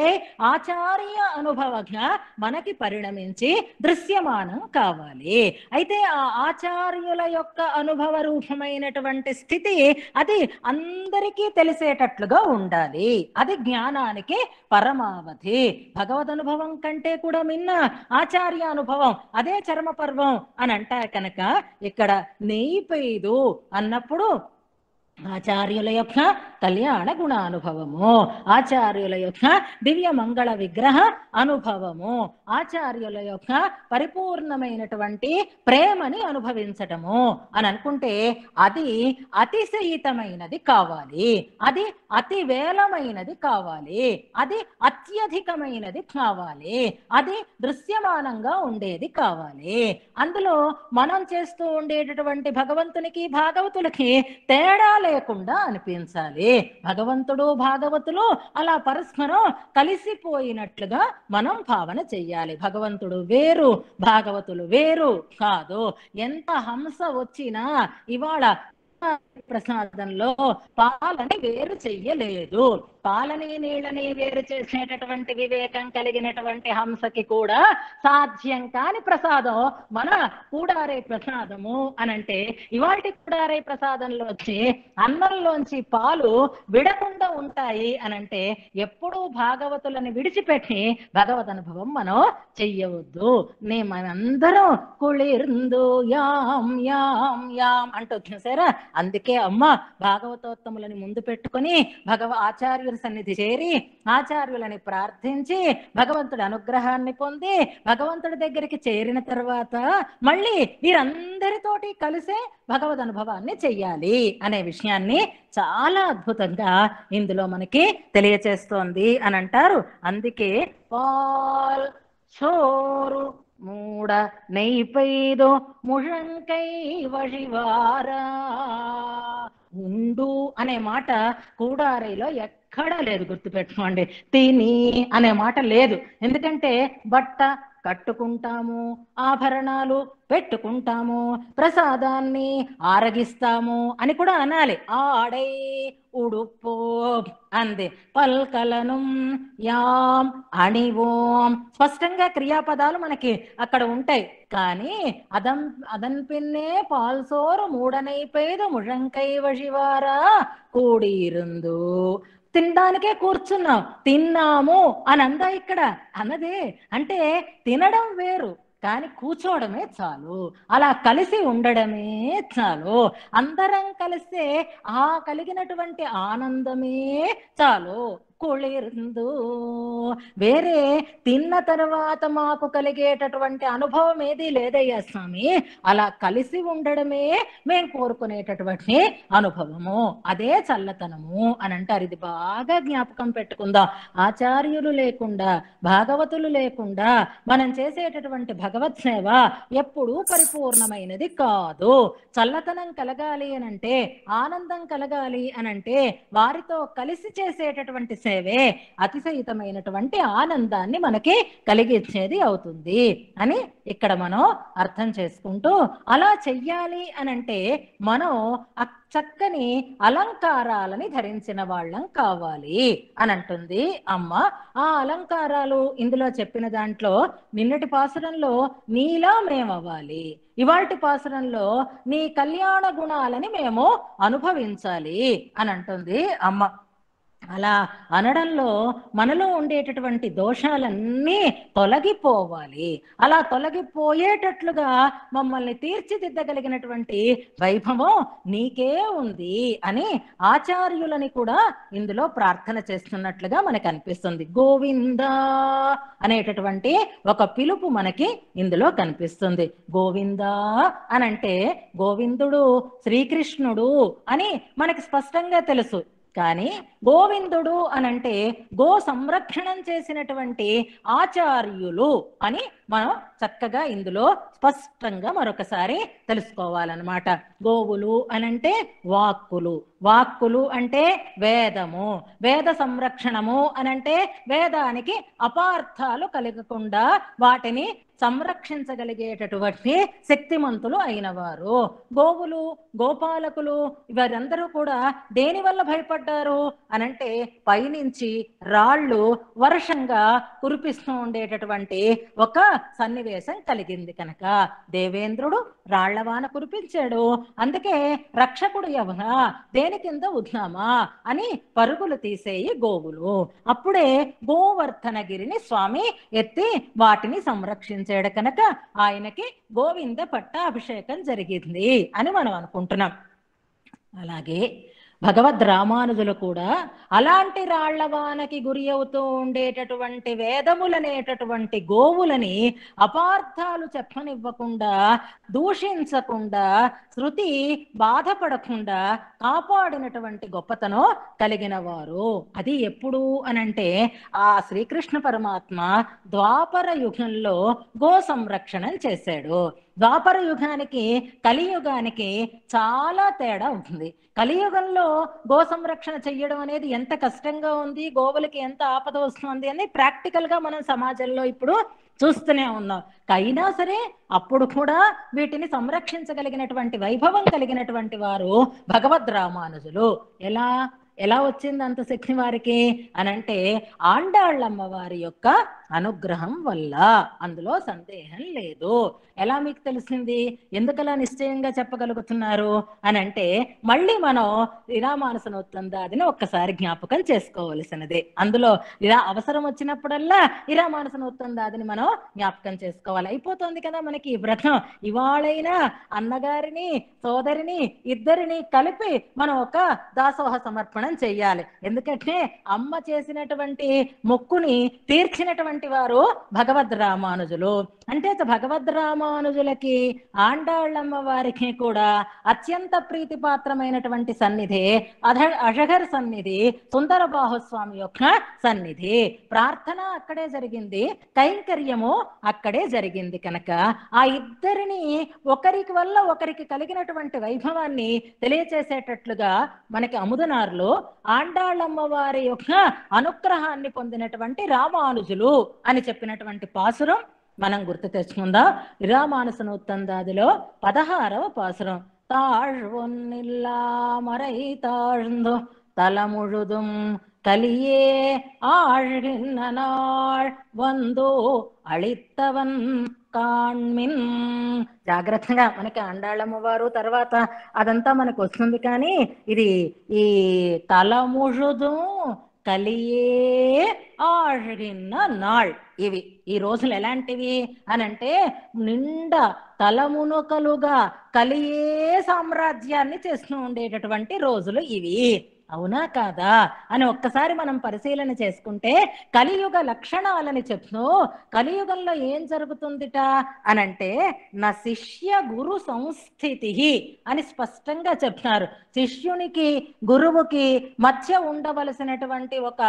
ఆచార్య అనుభవజ్ఞ మనకి పరిణమించి దృశ్యమానం కావాలి అయితే ఆ ఆచార్యుల యొక్క అనుభవం స్వభావ రూపమైనటువంటి స్థితి అది అందరికీ తెలిసేటట్లుగా ఉండాలి అది జ్ఞానానికి పరమావధి భగవద్ అనుభవం కంటే కూడా మిన్న ఆచార్య అనుభవం అదే చర్మ పర్వం అని అంటారు కనుక ఇక్కడ నెయ్యి పెయ్యదు అన్నప్పుడు ఆచార్యుల యొక్క కళ్యాణ గుణ అనుభవము ఆచార్యుల యొక్క దివ్య మంగళ విగ్రహ అనుభవము ఆచార్యుల యొక్క పరిపూర్ణమైనటువంటి ప్రేమని అనుభవించటము అని అనుకుంటే అది అతిశయితమైనది కావాలి అది అతి వేలమైనది కావాలి అది అత్యధికమైనది కావాలి అది దృశ్యమానంగా ఉండేది కావాలి అందులో మనం చేస్తూ ఉండేటటువంటి భగవంతునికి భాగవతులకి తేడా లేకుండా అనిపించాలి భగవంతుడు భాగవతులు అలా పరస్పరం కలిసిపోయినట్లుగా మనం భావన చెయ్యాలి భగవంతుడు వేరు భాగవతులు వేరు కాదు ఎంత హంస వచ్చినా ఇవాళ ప్రసాదంలో పాలని వేరు చెయ్యలేదు పాలని నీళ్ళని వేరు చేసేటటువంటి వివేకం కలిగినటువంటి హంసకి కూడా సాధ్యం కాని ప్రసాదం మన కూడారే ప్రసాదము అనంటే ఇవాటి కూడారే వచ్చి అన్నంలోంచి పాలు విడకుండా ఉంటాయి అనంటే ఎప్పుడూ భాగవతులను విడిచిపెట్టి భగవద్ అనుభవం మనం చెయ్యవద్దు నే మనందరం కుళిర్ందు యాం యాం యాం అంటూ సరే అందుకే అమ్మ భాగవతోత్తములని ముందు పెట్టుకొని భగవ ఆచార్యులు సన్నిధి చేరి ఆచార్యులని ప్రార్థించి భగవంతుడి అనుగ్రహాన్ని పొంది భగవంతుడి దగ్గరికి చేరిన తర్వాత మళ్ళీ వీరందరితోటి కలిసే భగవద్ అనుభవాన్ని చెయ్యాలి అనే విషయాన్ని చాలా అద్భుతంగా ఇందులో మనకి తెలియచేస్తోంది అని అంటారు అందుకే పాల్ చోరు మూడ நெய் ముషంకై முழங்கை ఉండు అనే మాట కూడారైలో ఎక్కడ ఎక్కడా లేదు గుర్తుపెట్టుకోండి తిని అనే మాట లేదు ఎందుకంటే బట్ట కట్టుకుంటాము ఆభరణాలు పెట్టుకుంటాము ప్రసాదాన్ని ఆరగిస్తాము అని కూడా అనాలి ఆడై ఉడుపు అంది పల్కలనం యాం అణివోం స్పష్టంగా క్రియాపదాలు మనకి అక్కడ ఉంటాయి కానీ అదం అదన్ పిన్నే పాల్సోరు మూడనైపోయేదు ముழங்கை వశివారా కూడిరుందు తినడానికే కూర్చున్నాం తిన్నాము అని అందా ఇక్కడ అన్నదే అంటే తినడం వేరు కానీ కూర్చోవడమే చాలు అలా కలిసి ఉండడమే చాలు అందరం కలిసే ఆ కలిగినటువంటి ఆనందమే చాలు కుళ్ళిందు వేరే తిన్న తర్వాత మాకు కలిగేటటువంటి అనుభవం ఏది లేదయ్యా స్వామి అలా కలిసి ఉండడమే మేము కోరుకునేటటువంటి అనుభవము అదే చల్లతనము అని అంటారు ఇది బాగా జ్ఞాపకం పెట్టుకుందాం ఆచార్యులు లేకుండా భాగవతులు లేకుండా మనం చేసేటటువంటి భగవత్ సేవ ఎప్పుడూ పరిపూర్ణమైనది కాదు చల్లతనం కలగాలి అనంటే ఆనందం కలగాలి అనంటే వారితో కలిసి చేసేటటువంటి కలిగించేవే అతిశయితమైనటువంటి ఆనందాన్ని మనకి కలిగించేది అవుతుంది అని ఇక్కడ మనం అర్థం చేసుకుంటూ అలా చెయ్యాలి అనంటే మనం చక్కని అలంకారాలని ధరించిన వాళ్ళం కావాలి అని అంటుంది అమ్మ ఆ అలంకారాలు ఇందులో చెప్పిన దాంట్లో నిన్నటి పాసురంలో నీలా మేమవ్వాలి ఇవాటి పాసురంలో నీ కళ్యాణ గుణాలని మేము అనుభవించాలి అని అంటుంది అమ్మ అలా అనడంలో మనలో ఉండేటటువంటి దోషాలన్నీ తొలగిపోవాలి అలా తొలగిపోయేటట్లుగా మమ్మల్ని తీర్చిదిద్దగలిగినటువంటి వైభవం నీకే ఉంది అని ఆచార్యులని కూడా ఇందులో ప్రార్థన చేస్తున్నట్లుగా మనకు అనిపిస్తుంది గోవింద అనేటటువంటి ఒక పిలుపు మనకి ఇందులో కనిపిస్తుంది గోవింద అనంటే గోవిందుడు శ్రీకృష్ణుడు అని మనకి స్పష్టంగా తెలుసు కానీ గోవిందుడు అనంటే గో సంరక్షణం చేసినటువంటి ఆచార్యులు అని మనం చక్కగా ఇందులో స్పష్టంగా మరొకసారి తెలుసుకోవాలన్నమాట గోవులు అనంటే వాక్కులు వాక్కులు అంటే వేదము వేద సంరక్షణము అనంటే వేదానికి అపార్థాలు కలగకుండా వాటిని సంరక్షించగలిగేటటువంటి శక్తిమంతులు అయినవారు గోవులు గోపాలకులు వారందరూ కూడా దేని వల్ల భయపడ్డారు అనంటే పైనుంచి రాళ్ళు వర్షంగా కురిపిస్తూ ఉండేటటువంటి ఒక సన్నివేశం కలిగింది కనుక దేవేంద్రుడు రాళ్లవాన కురిపించాడు అందుకే రక్షకుడు ఎవరా దేని కింద ఉద్నామా అని పరుగులు తీసేయి గోవులు అప్పుడే గోవర్ధనగిరిని స్వామి ఎత్తి వాటిని సంరక్షించ సమర్పించాడు కనుక ఆయనకి గోవింద పట్టాభిషేకం జరిగింది అని మనం అనుకుంటున్నాం అలాగే భగవద్ రామానుజులు కూడా అలాంటి రాళ్లవానకి గురి అవుతూ ఉండేటటువంటి వేదములనేటటువంటి గోవులని అపార్థాలు చెప్పనివ్వకుండా దూషించకుండా శృతి బాధపడకుండా కాపాడినటువంటి గొప్పతనం కలిగిన వారు అది ఎప్పుడు అనంటే ఆ శ్రీకృష్ణ పరమాత్మ ద్వాపర యుగంలో గో సంరక్షణ చేశాడు ద్వాపర యుగానికి కలియుగానికి చాలా తేడా ఉంటుంది కలియుగంలో గో సంరక్షణ చెయ్యడం అనేది ఎంత కష్టంగా ఉంది గోవులకి ఎంత ఆపద వస్తుంది అని ప్రాక్టికల్ గా మనం సమాజంలో ఇప్పుడు చూస్తూనే ఉన్నాం అయినా సరే అప్పుడు కూడా వీటిని సంరక్షించగలిగినటువంటి వైభవం కలిగినటువంటి వారు భగవద్ రామానుజులు ఎలా ఎలా వచ్చింది అంత శక్తి వారికి అనంటే ఆండాళ్ళమ్మ వారి యొక్క అనుగ్రహం వల్ల అందులో సందేహం లేదు ఎలా మీకు తెలిసింది ఎందుకలా నిశ్చయంగా చెప్పగలుగుతున్నారు అని అంటే మళ్ళీ మనం దాదిని ఒక్కసారి జ్ఞాపకం చేసుకోవలసినది అందులో ఇలా అవసరం వచ్చినప్పుడల్లా దాదిని మనం జ్ఞాపకం చేసుకోవాలి అయిపోతుంది కదా మనకి వ్రతం ఇవాళైనా అన్నగారిని సోదరిని ఇద్దరిని కలిపి మనం ఒక దాసోహ సమర్పణం చెయ్యాలి ఎందుకంటే అమ్మ చేసినటువంటి మొక్కుని తీర్చినటువంటి ఉన్నటువంటి వారు భగవద్ రామానుజులు అంటే భగవద్ రామానుజులకి ఆండాళ్ళమ్మ వారికి కూడా అత్యంత ప్రీతిపాత్రమైనటువంటి సన్నిధి అధ అషగర్ సన్నిధి సుందర బాహుస్వామి యొక్క సన్నిధి ప్రార్థన అక్కడే జరిగింది కైంకర్యము అక్కడే జరిగింది కనుక ఆ ఇద్దరిని ఒకరికి వల్ల ఒకరికి కలిగినటువంటి వైభవాన్ని తెలియచేసేటట్లుగా మనకి అముదనార్లు ఆండాళ్ళమ్మ వారి యొక్క అనుగ్రహాన్ని పొందినటువంటి రామానుజులు అని చెప్పినటువంటి పాసురం మనం గుర్తు తెచ్చుకుందాం రామానుసనోత్తందాదిలో పదహారవ పాసురం தாழ்வொன்னில்லாமறை தாழ்ந்தோ தலமுழுதும் కలియే ஆழ்கின்ற நாள் வந்தோ అళిత్తవన్ కాణ్మిన్ జాగ్రత్తగా మనకి అండాళ్ళమ్మ వారు తర్వాత అదంతా మనకు వస్తుంది కానీ ఇది ఈ తలముషుదు కలియే ఆడిన నాళ్ ఇవి ఈ రోజులు ఎలాంటివి అనంటే నిండా తలమునకలుగా కలియే సామ్రాజ్యాన్ని చేస్తూ ఉండేటటువంటి రోజులు ఇవి అవునా కాదా అని ఒక్కసారి మనం పరిశీలన చేసుకుంటే కలియుగ లక్షణాలని చెప్తూ కలియుగంలో ఏం జరుగుతుందిట అనంటే నా శిష్య గురు సంస్థితి అని స్పష్టంగా చెప్తున్నారు శిష్యునికి గురువుకి మధ్య ఉండవలసినటువంటి ఒక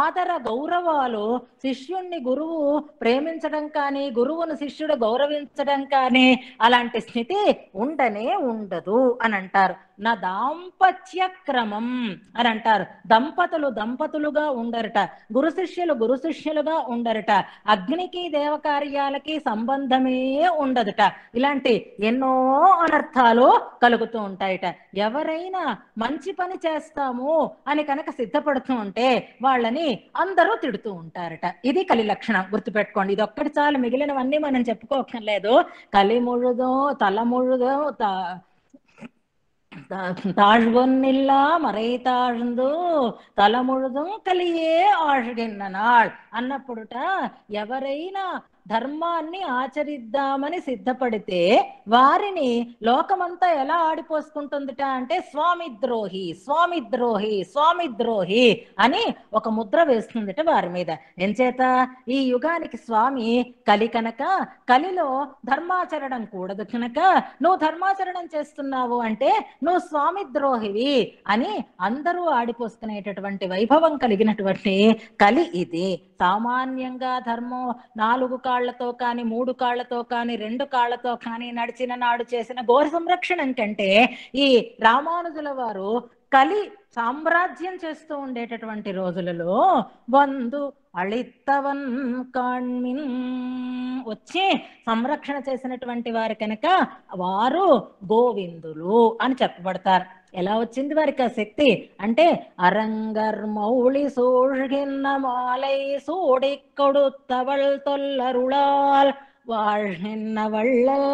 ఆదర గౌరవాలు శిష్యుణ్ణి గురువు ప్రేమించడం కానీ గురువును శిష్యుడు గౌరవించడం కానీ అలాంటి స్థితి ఉండనే ఉండదు అని అంటారు నా దాంపత్య క్రమం అని అంటారు దంపతులు దంపతులుగా ఉండరట గురు శిష్యులు గురు శిష్యులుగా ఉండరట అగ్నికి దేవకార్యాలకి సంబంధమే ఉండదుట ఇలాంటి ఎన్నో అనర్థాలు కలుగుతూ ఉంటాయట ఎవరైనా మంచి పని చేస్తాము అని కనుక సిద్ధపడుతూ ఉంటే వాళ్ళని అందరూ తిడుతూ ఉంటారట ఇది కలి లక్షణం గుర్తుపెట్టుకోండి ఇది ఒక్కటి చాలు మిగిలినవన్నీ మనం చెప్పుకోకర్లేదు కలి ముഴുదో తల தாழ்வொன்னில்லா மறை தாழ்ந்தோ தலை முழுதும் கலியே ஆழ்கின்ற நாள் அன்ன புடுட்டா எவரை நான் ధర్మాన్ని ఆచరిద్దామని సిద్ధపడితే వారిని లోకమంతా ఎలా ఆడిపోసుకుంటుందిట అంటే స్వామి ద్రోహి స్వామి ద్రోహి స్వామి ద్రోహి అని ఒక ముద్ర వేస్తుందిట వారి మీద ఎంచేత ఈ యుగానికి స్వామి కలి కనుక కలిలో ధర్మాచరణం కూడదు కనుక నువ్వు ధర్మాచరణం చేస్తున్నావు అంటే నువ్వు స్వామి ద్రోహివి అని అందరూ ఆడిపోసుకునేటటువంటి వైభవం కలిగినటువంటి కలి ఇది సామాన్యంగా ధర్మం నాలుగు కా కాళ్లతో కానీ మూడు కాళ్లతో కానీ రెండు కాళ్లతో కానీ నడిచిన నాడు చేసిన ఘోర సంరక్షణం కంటే ఈ రామానుజుల వారు కలి సామ్రాజ్యం చేస్తూ ఉండేటటువంటి రోజులలో వందు అళిత్తవన్ కాణ్మిన్ వచ్చి సంరక్షణ చేసినటువంటి వారు కనుక వారు గోవిందులు అని చెప్పబడతారు ఎలా వచ్చింది వారికి ఆ శక్తి అంటే అరంగర్ మౌళి సూழ்గిన్న మాలై సూడిక్కడు తవల్ తొల్లరుళాల్ వాళ్ళ வள்ளல்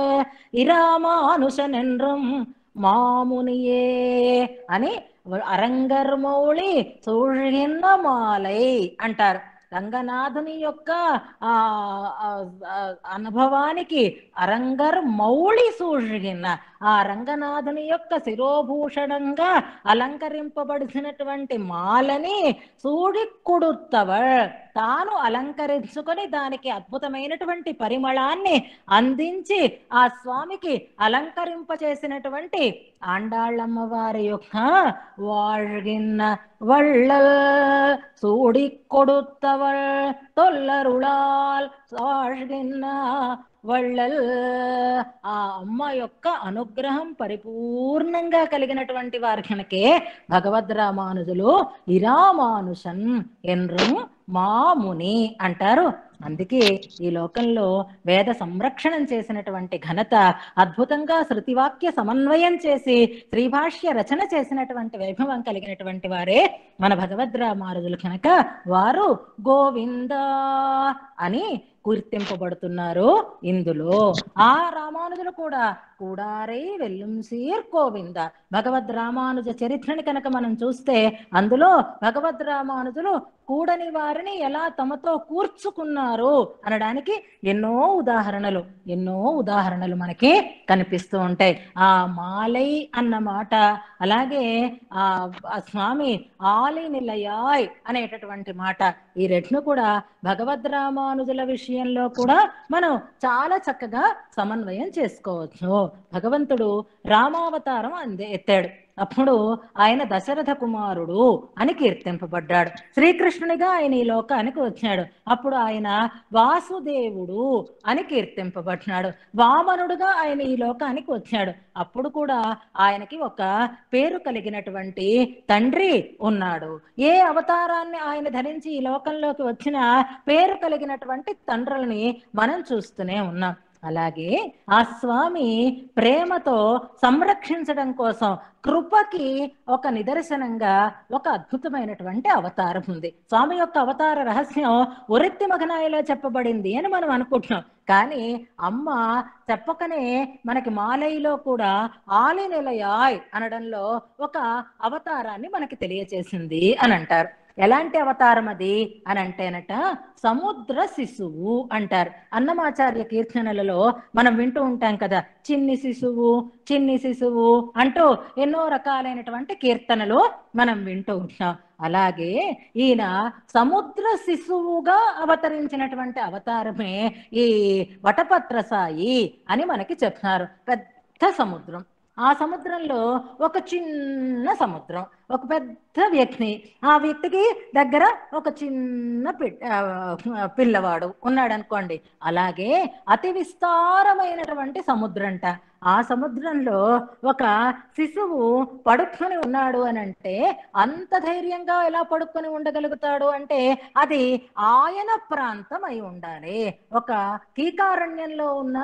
మామునియే అని అరంగర్మౌళి సూర్యన్న మాలై అంటారు రంగనాథుని యొక్క ఆ అనుభవానికి అరంగర్ మౌళి సూర్యున్న ఆ రంగనాథుని యొక్క శిరోభూషణంగా అలంకరింపబడిసినటువంటి మాలని సూడిక్కుడుత్తవ తాను అలంకరించుకొని దానికి అద్భుతమైనటువంటి పరిమళాన్ని అందించి ఆ స్వామికి అలంకరింపచేసినటువంటి ఆండాళ్ళమ్మ వారి యొక్క వాళ్ళిన్న వళ్ళ సూడి కొడుతవల్ తొల్లరుళాల్ వాళ్ళిన్న వళ్ళల్ ఆ అమ్మ యొక్క అనుగ్రహం పరిపూర్ణంగా కలిగినటువంటి వారికనకే భగవద్ రామానుజులు ఇరామానుషన్ ఎన్రం మాముని అంటారు అందుకే ఈ లోకంలో వేద సంరక్షణం చేసినటువంటి ఘనత అద్భుతంగా శృతివాక్య సమన్వయం చేసి శ్రీభాష్య రచన చేసినటువంటి వైభవం కలిగినటువంటి వారే మన భగవద్రామారుజులు కనుక వారు గోవింద అని గుర్తింపబడుతున్నారో ఇందులో ఆ రామానుజులు కూడా కూడారై వెల్లుం సీర్ కోవింద భగవద్ రామానుజ చరిత్రని కనుక మనం చూస్తే అందులో భగవద్ రామానుజులు కూడని వారిని ఎలా తమతో కూర్చుకున్నారు అనడానికి ఎన్నో ఉదాహరణలు ఎన్నో ఉదాహరణలు మనకి కనిపిస్తూ ఉంటాయి ఆ మాలై అన్న మాట అలాగే ఆ స్వామి ఆలి నిలయాయ్ అనేటటువంటి మాట ఈ రెట్ను కూడా భగవద్ రామానుజుల విషయం విషయంలో కూడా మనం చాలా చక్కగా సమన్వయం చేసుకోవచ్చు భగవంతుడు రామావతారం అందే ఎత్తాడు అప్పుడు ఆయన దశరథ కుమారుడు అని కీర్తింపబడ్డాడు శ్రీకృష్ణునిగా ఆయన ఈ లోకానికి వచ్చాడు అప్పుడు ఆయన వాసుదేవుడు అని కీర్తింపబడ్డాడు వామనుడుగా ఆయన ఈ లోకానికి వచ్చాడు అప్పుడు కూడా ఆయనకి ఒక పేరు కలిగినటువంటి తండ్రి ఉన్నాడు ఏ అవతారాన్ని ఆయన ధరించి ఈ లోకంలోకి వచ్చిన పేరు కలిగినటువంటి తండ్రులని మనం చూస్తూనే ఉన్నాం అలాగే ఆ స్వామి ప్రేమతో సంరక్షించడం కోసం కృపకి ఒక నిదర్శనంగా ఒక అద్భుతమైనటువంటి అవతారం ఉంది స్వామి యొక్క అవతార రహస్యం ఒరెత్తి మగనాయిలో చెప్పబడింది అని మనం అనుకుంటున్నాం కానీ అమ్మ చెప్పకనే మనకి మాలయ్యలో కూడా ఆలి నిలయాయ్ అనడంలో ఒక అవతారాన్ని మనకి తెలియచేసింది అని అంటారు ఎలాంటి అవతారం అది అని అంటేనట సముద్ర శిశువు అంటారు అన్నమాచార్య కీర్తనలలో మనం వింటూ ఉంటాం కదా చిన్ని శిశువు చిన్ని శిశువు అంటూ ఎన్నో రకాలైనటువంటి కీర్తనలు మనం వింటూ ఉంటాం అలాగే ఈయన సముద్ర శిశువుగా అవతరించినటువంటి అవతారమే ఈ వటపత్ర సాయి అని మనకి చెప్తున్నారు పెద్ద సముద్రం ఆ సముద్రంలో ఒక చిన్న సముద్రం ఒక పెద్ద వ్యక్తి ఆ వ్యక్తికి దగ్గర ఒక చిన్న పిల్లవాడు ఉన్నాడు అనుకోండి అలాగే అతి విస్తారమైనటువంటి సముద్రంట ఆ సముద్రంలో ఒక శిశువు పడుక్కొని ఉన్నాడు అని అంటే అంత ధైర్యంగా ఎలా పడుక్కొని ఉండగలుగుతాడు అంటే అది ఆయన ప్రాంతం అయి ఉండాలి ఒక కీకారణ్యంలో ఉన్న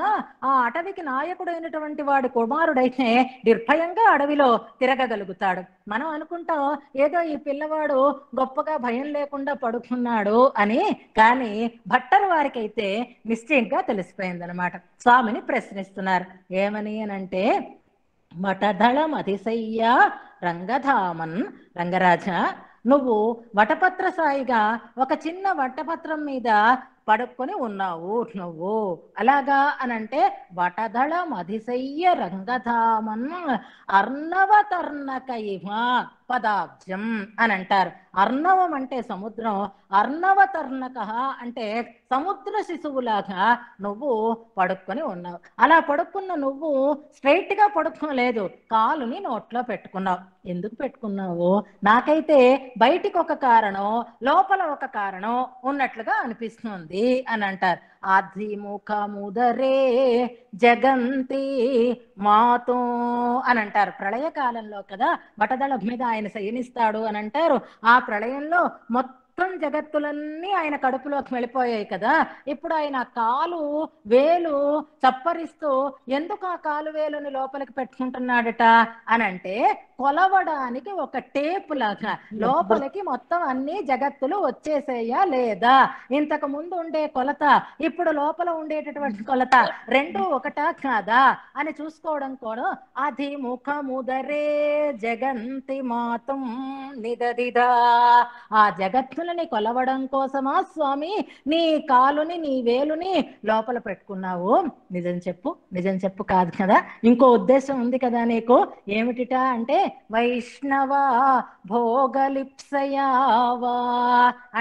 ఆ అటవికి నాయకుడైనటువంటి వాడి కుమారుడైతే నిర్భయంగా అడవిలో తిరగగలుగుతాడు మనం అనుకుంటాం ఏదో ఈ పిల్లవాడు గొప్పగా భయం లేకుండా పడుకున్నాడు అని కానీ భట్టర్ వారికైతే నిశ్చయంగా తెలిసిపోయిందనమాట స్వామిని ప్రశ్నిస్తున్నారు ఏమని అని అంటే వటదళం అతిశయ్య రంగధామన్ రంగరాజ నువ్వు వటపత్ర సాయిగా ఒక చిన్న వటపత్రం మీద పడుకొని ఉన్నావు నువ్వు అలాగా అని అంటే వటదళ మధిశయ్య రంగధామన్ అర్ణవతర్ణక ఇమ పదాబ్జం అని అంటారు అర్ణవం అంటే సముద్రం అర్ణవతర్ణక అంటే సముద్ర శిశువులాగా నువ్వు పడుక్కొని ఉన్నావు అలా పడుకున్న నువ్వు గా పడుకోలేదు కాలుని నోట్లో పెట్టుకున్నావు ఎందుకు పెట్టుకున్నావు నాకైతే బయటికి ఒక కారణం లోపల ఒక కారణం ఉన్నట్లుగా అనిపిస్తుంది ఉంది అని అంటారు ఆద్రిముఖముదరే జగంతి మాతో అని అంటారు ప్రళయ కాలంలో కదా బటదళ మీద ఆయన శయనిస్తాడు అని అంటారు ఆ ప్రళయంలో మొత్తం మొత్తం జగత్తులన్నీ ఆయన కడుపులోకి వెళ్ళిపోయాయి కదా ఇప్పుడు ఆయన కాలు వేలు చప్పరిస్తూ ఎందుకు ఆ కాలు వేలుని లోపలికి పెట్టుకుంటున్నాడట అని అంటే కొలవడానికి ఒక టేప్ లాగా లోపలికి మొత్తం అన్ని జగత్తులు వచ్చేసేయా లేదా ఇంతకు ముందు ఉండే కొలత ఇప్పుడు లోపల ఉండేటటువంటి కొలత రెండు ఒకటా కాదా అని చూసుకోవడం కూడా అది ముఖముదరే జగంతి మాతం నిదదిదా ఆ జగత్తు మనుషులని కొలవడం కోసమా స్వామి నీ కాలుని నీ వేలుని లోపల పెట్టుకున్నావు నిజం చెప్పు నిజం చెప్పు కాదు కదా ఇంకో ఉద్దేశం ఉంది కదా నీకు ఏమిటిట అంటే వైష్ణవ భోగలిప్సయావా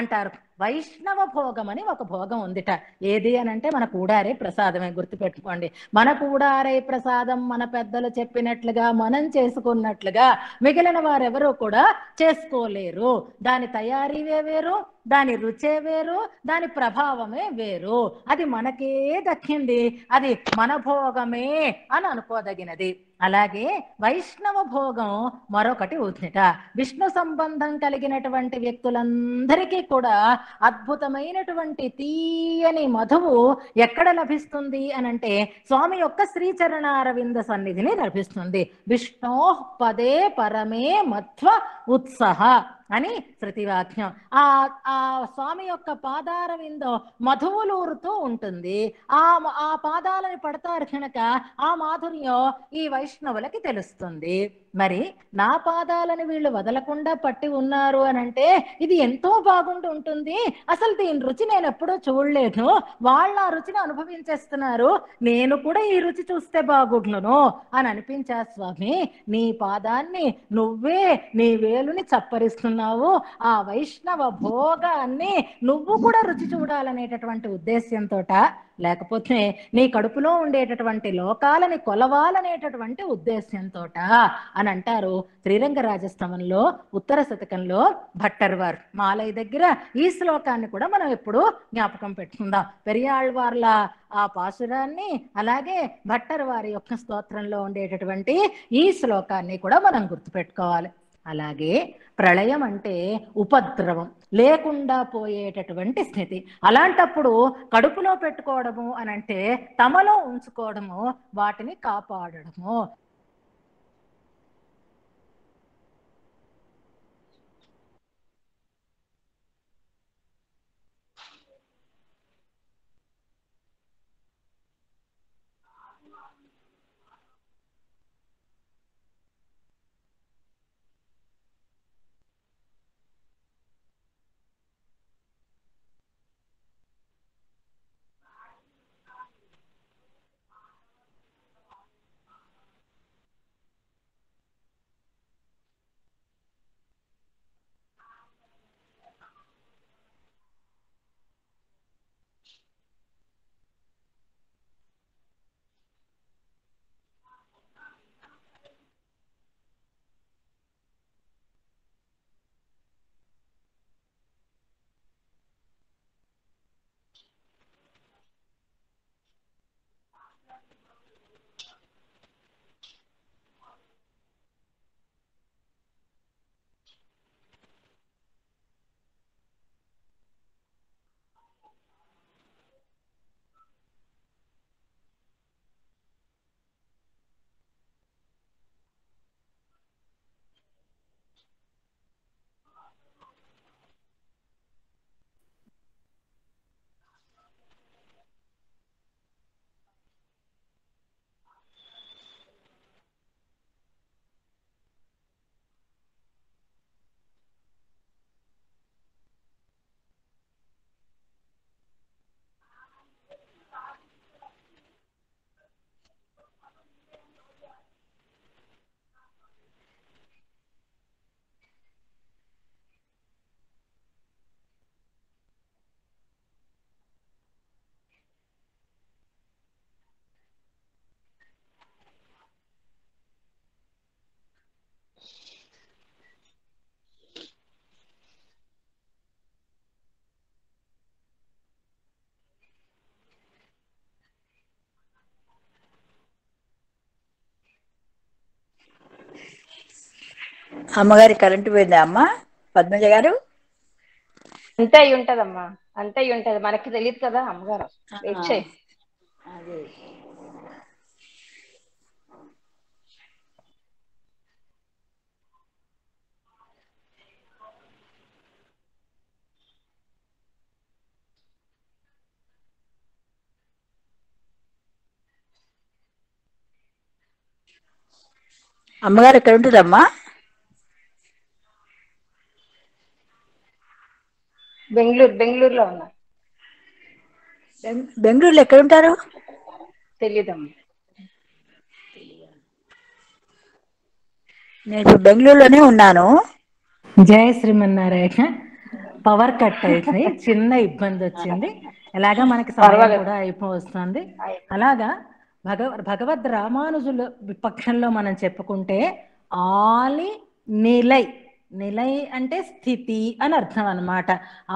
అంటారు వైష్ణవ భోగం అని ఒక భోగం ఉందిట ఏది అని అంటే మన కూడారే ప్రసాదమే గుర్తుపెట్టుకోండి మన కూడారే ప్రసాదం మన పెద్దలు చెప్పినట్లుగా మనం చేసుకున్నట్లుగా మిగిలిన వారెవరూ కూడా చేసుకోలేరు దాని తయారీ వేరు దాని రుచే వేరు దాని ప్రభావమే వేరు అది మనకే దక్కింది అది మన భోగమే అని అనుకోదగినది అలాగే వైష్ణవ భోగం మరొకటి ఉందిట విష్ణు సంబంధం కలిగినటువంటి వ్యక్తులందరికీ కూడా అద్భుతమైనటువంటి తీయని మధువు ఎక్కడ లభిస్తుంది అనంటే స్వామి యొక్క శ్రీచరణారవింద సన్నిధిని లభిస్తుంది విష్ణో పదే పరమే మధ్వ ఉత్సహ అని శృతివాక్యం ఆ ఆ స్వామి యొక్క పాదార విందో మధువులూరుతూ ఉంటుంది ఆ ఆ పాదాలని పడతారు కనుక ఆ మాధుర్యం ఈ వైష్ణవులకి తెలుస్తుంది మరి నా పాదాలను వీళ్ళు వదలకుండా పట్టి ఉన్నారు అని అంటే ఇది ఎంతో బాగుండి ఉంటుంది అసలు దీని రుచి నేను ఎప్పుడూ చూడలేదు వాళ్ళు ఆ రుచిని అనుభవించేస్తున్నారు నేను కూడా ఈ రుచి చూస్తే బాగుండును అని అనిపించా స్వామి నీ పాదాన్ని నువ్వే నీ వేలుని చప్పరిస్తున్నావు ఆ వైష్ణవ భోగాన్ని నువ్వు కూడా రుచి చూడాలనేటటువంటి ఉద్దేశ్యంతో లేకపోతే నీ కడుపులో ఉండేటటువంటి లోకాలని కొలవాలనేటటువంటి ఉద్దేశ్యంతో అని అంటారు శ్రీరంగ రాజస్తవంలో ఉత్తర శతకంలో భట్టర్వార్ మాలయ్య దగ్గర ఈ శ్లోకాన్ని కూడా మనం ఎప్పుడు జ్ఞాపకం పెట్టుకుందాం పెరియాళ్వార్ల ఆ పాసురాన్ని అలాగే భట్టర్ వారి యొక్క స్తోత్రంలో ఉండేటటువంటి ఈ శ్లోకాన్ని కూడా మనం గుర్తుపెట్టుకోవాలి అలాగే ప్రళయం అంటే ఉపద్రవం లేకుండా పోయేటటువంటి స్థితి అలాంటప్పుడు కడుపులో పెట్టుకోవడము అని అంటే తమలో ఉంచుకోవడము వాటిని కాపాడడము అమ్మగారి కరెంటు పోయిందా అమ్మ పద్మజ గారు అంత అయి ఉంటదమ్మా అంత అయి ఉంటది మనకి తెలియదు కదా అమ్మగారు అమ్మగారు ఎక్కడ ఉంటుందమ్మా బెంగళూరు బెంగళూరులో ఉన్నా బెంగళూరులో ఎక్కడ ఉంటారు తెలియదమ్మా నేను బెంగళూరులోనే ఉన్నాను జయ శ్రీమన్నారాయణ పవర్ కట్ అయింది చిన్న ఇబ్బంది వచ్చింది ఎలాగా మనకి సమయం కూడా అయిపోతుంది అలాగా భగవ భగవద్ రామానుజుల పక్షంలో మనం చెప్పుకుంటే ఆలి నిలై నిలయ అంటే స్థితి అని అర్థం అనమాట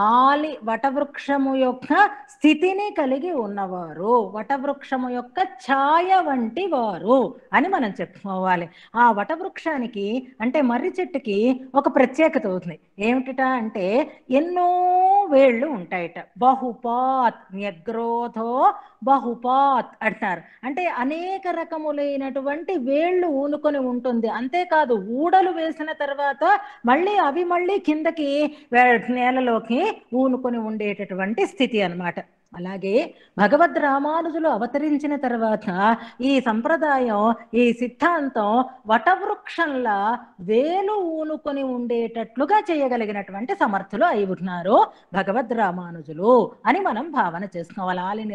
ఆలి వటవృక్షము యొక్క స్థితిని కలిగి ఉన్నవారు వటవృక్షము యొక్క ఛాయ వంటి వారు అని మనం చెప్పుకోవాలి ఆ వటవృక్షానికి అంటే మర్రి చెట్టుకి ఒక ప్రత్యేకత అవుతుంది ఏమిటిట అంటే ఎన్నో వేళ్ళు ఉంటాయట బహుపాత్ న్యగ్రోధో బహుపాత్ అంటారు అంటే అనేక రకములైనటువంటి వేళ్ళు ఊనుకొని ఉంటుంది అంతేకాదు ఊడలు వేసిన తర్వాత మళ్ళీ అవి మళ్ళీ కిందకి నేలలోకి ఊనుకొని ఉండేటటువంటి స్థితి అనమాట అలాగే భగవద్ రామానుజులు అవతరించిన తర్వాత ఈ సంప్రదాయం ఈ సిద్ధాంతం వటవృక్షంలా వేలు ఊనుకొని ఉండేటట్లుగా చేయగలిగినటువంటి సమర్థులు అయి ఉన్నారు భగవద్ రామానుజులు అని మనం భావన చేసుకోవాలి ఆలి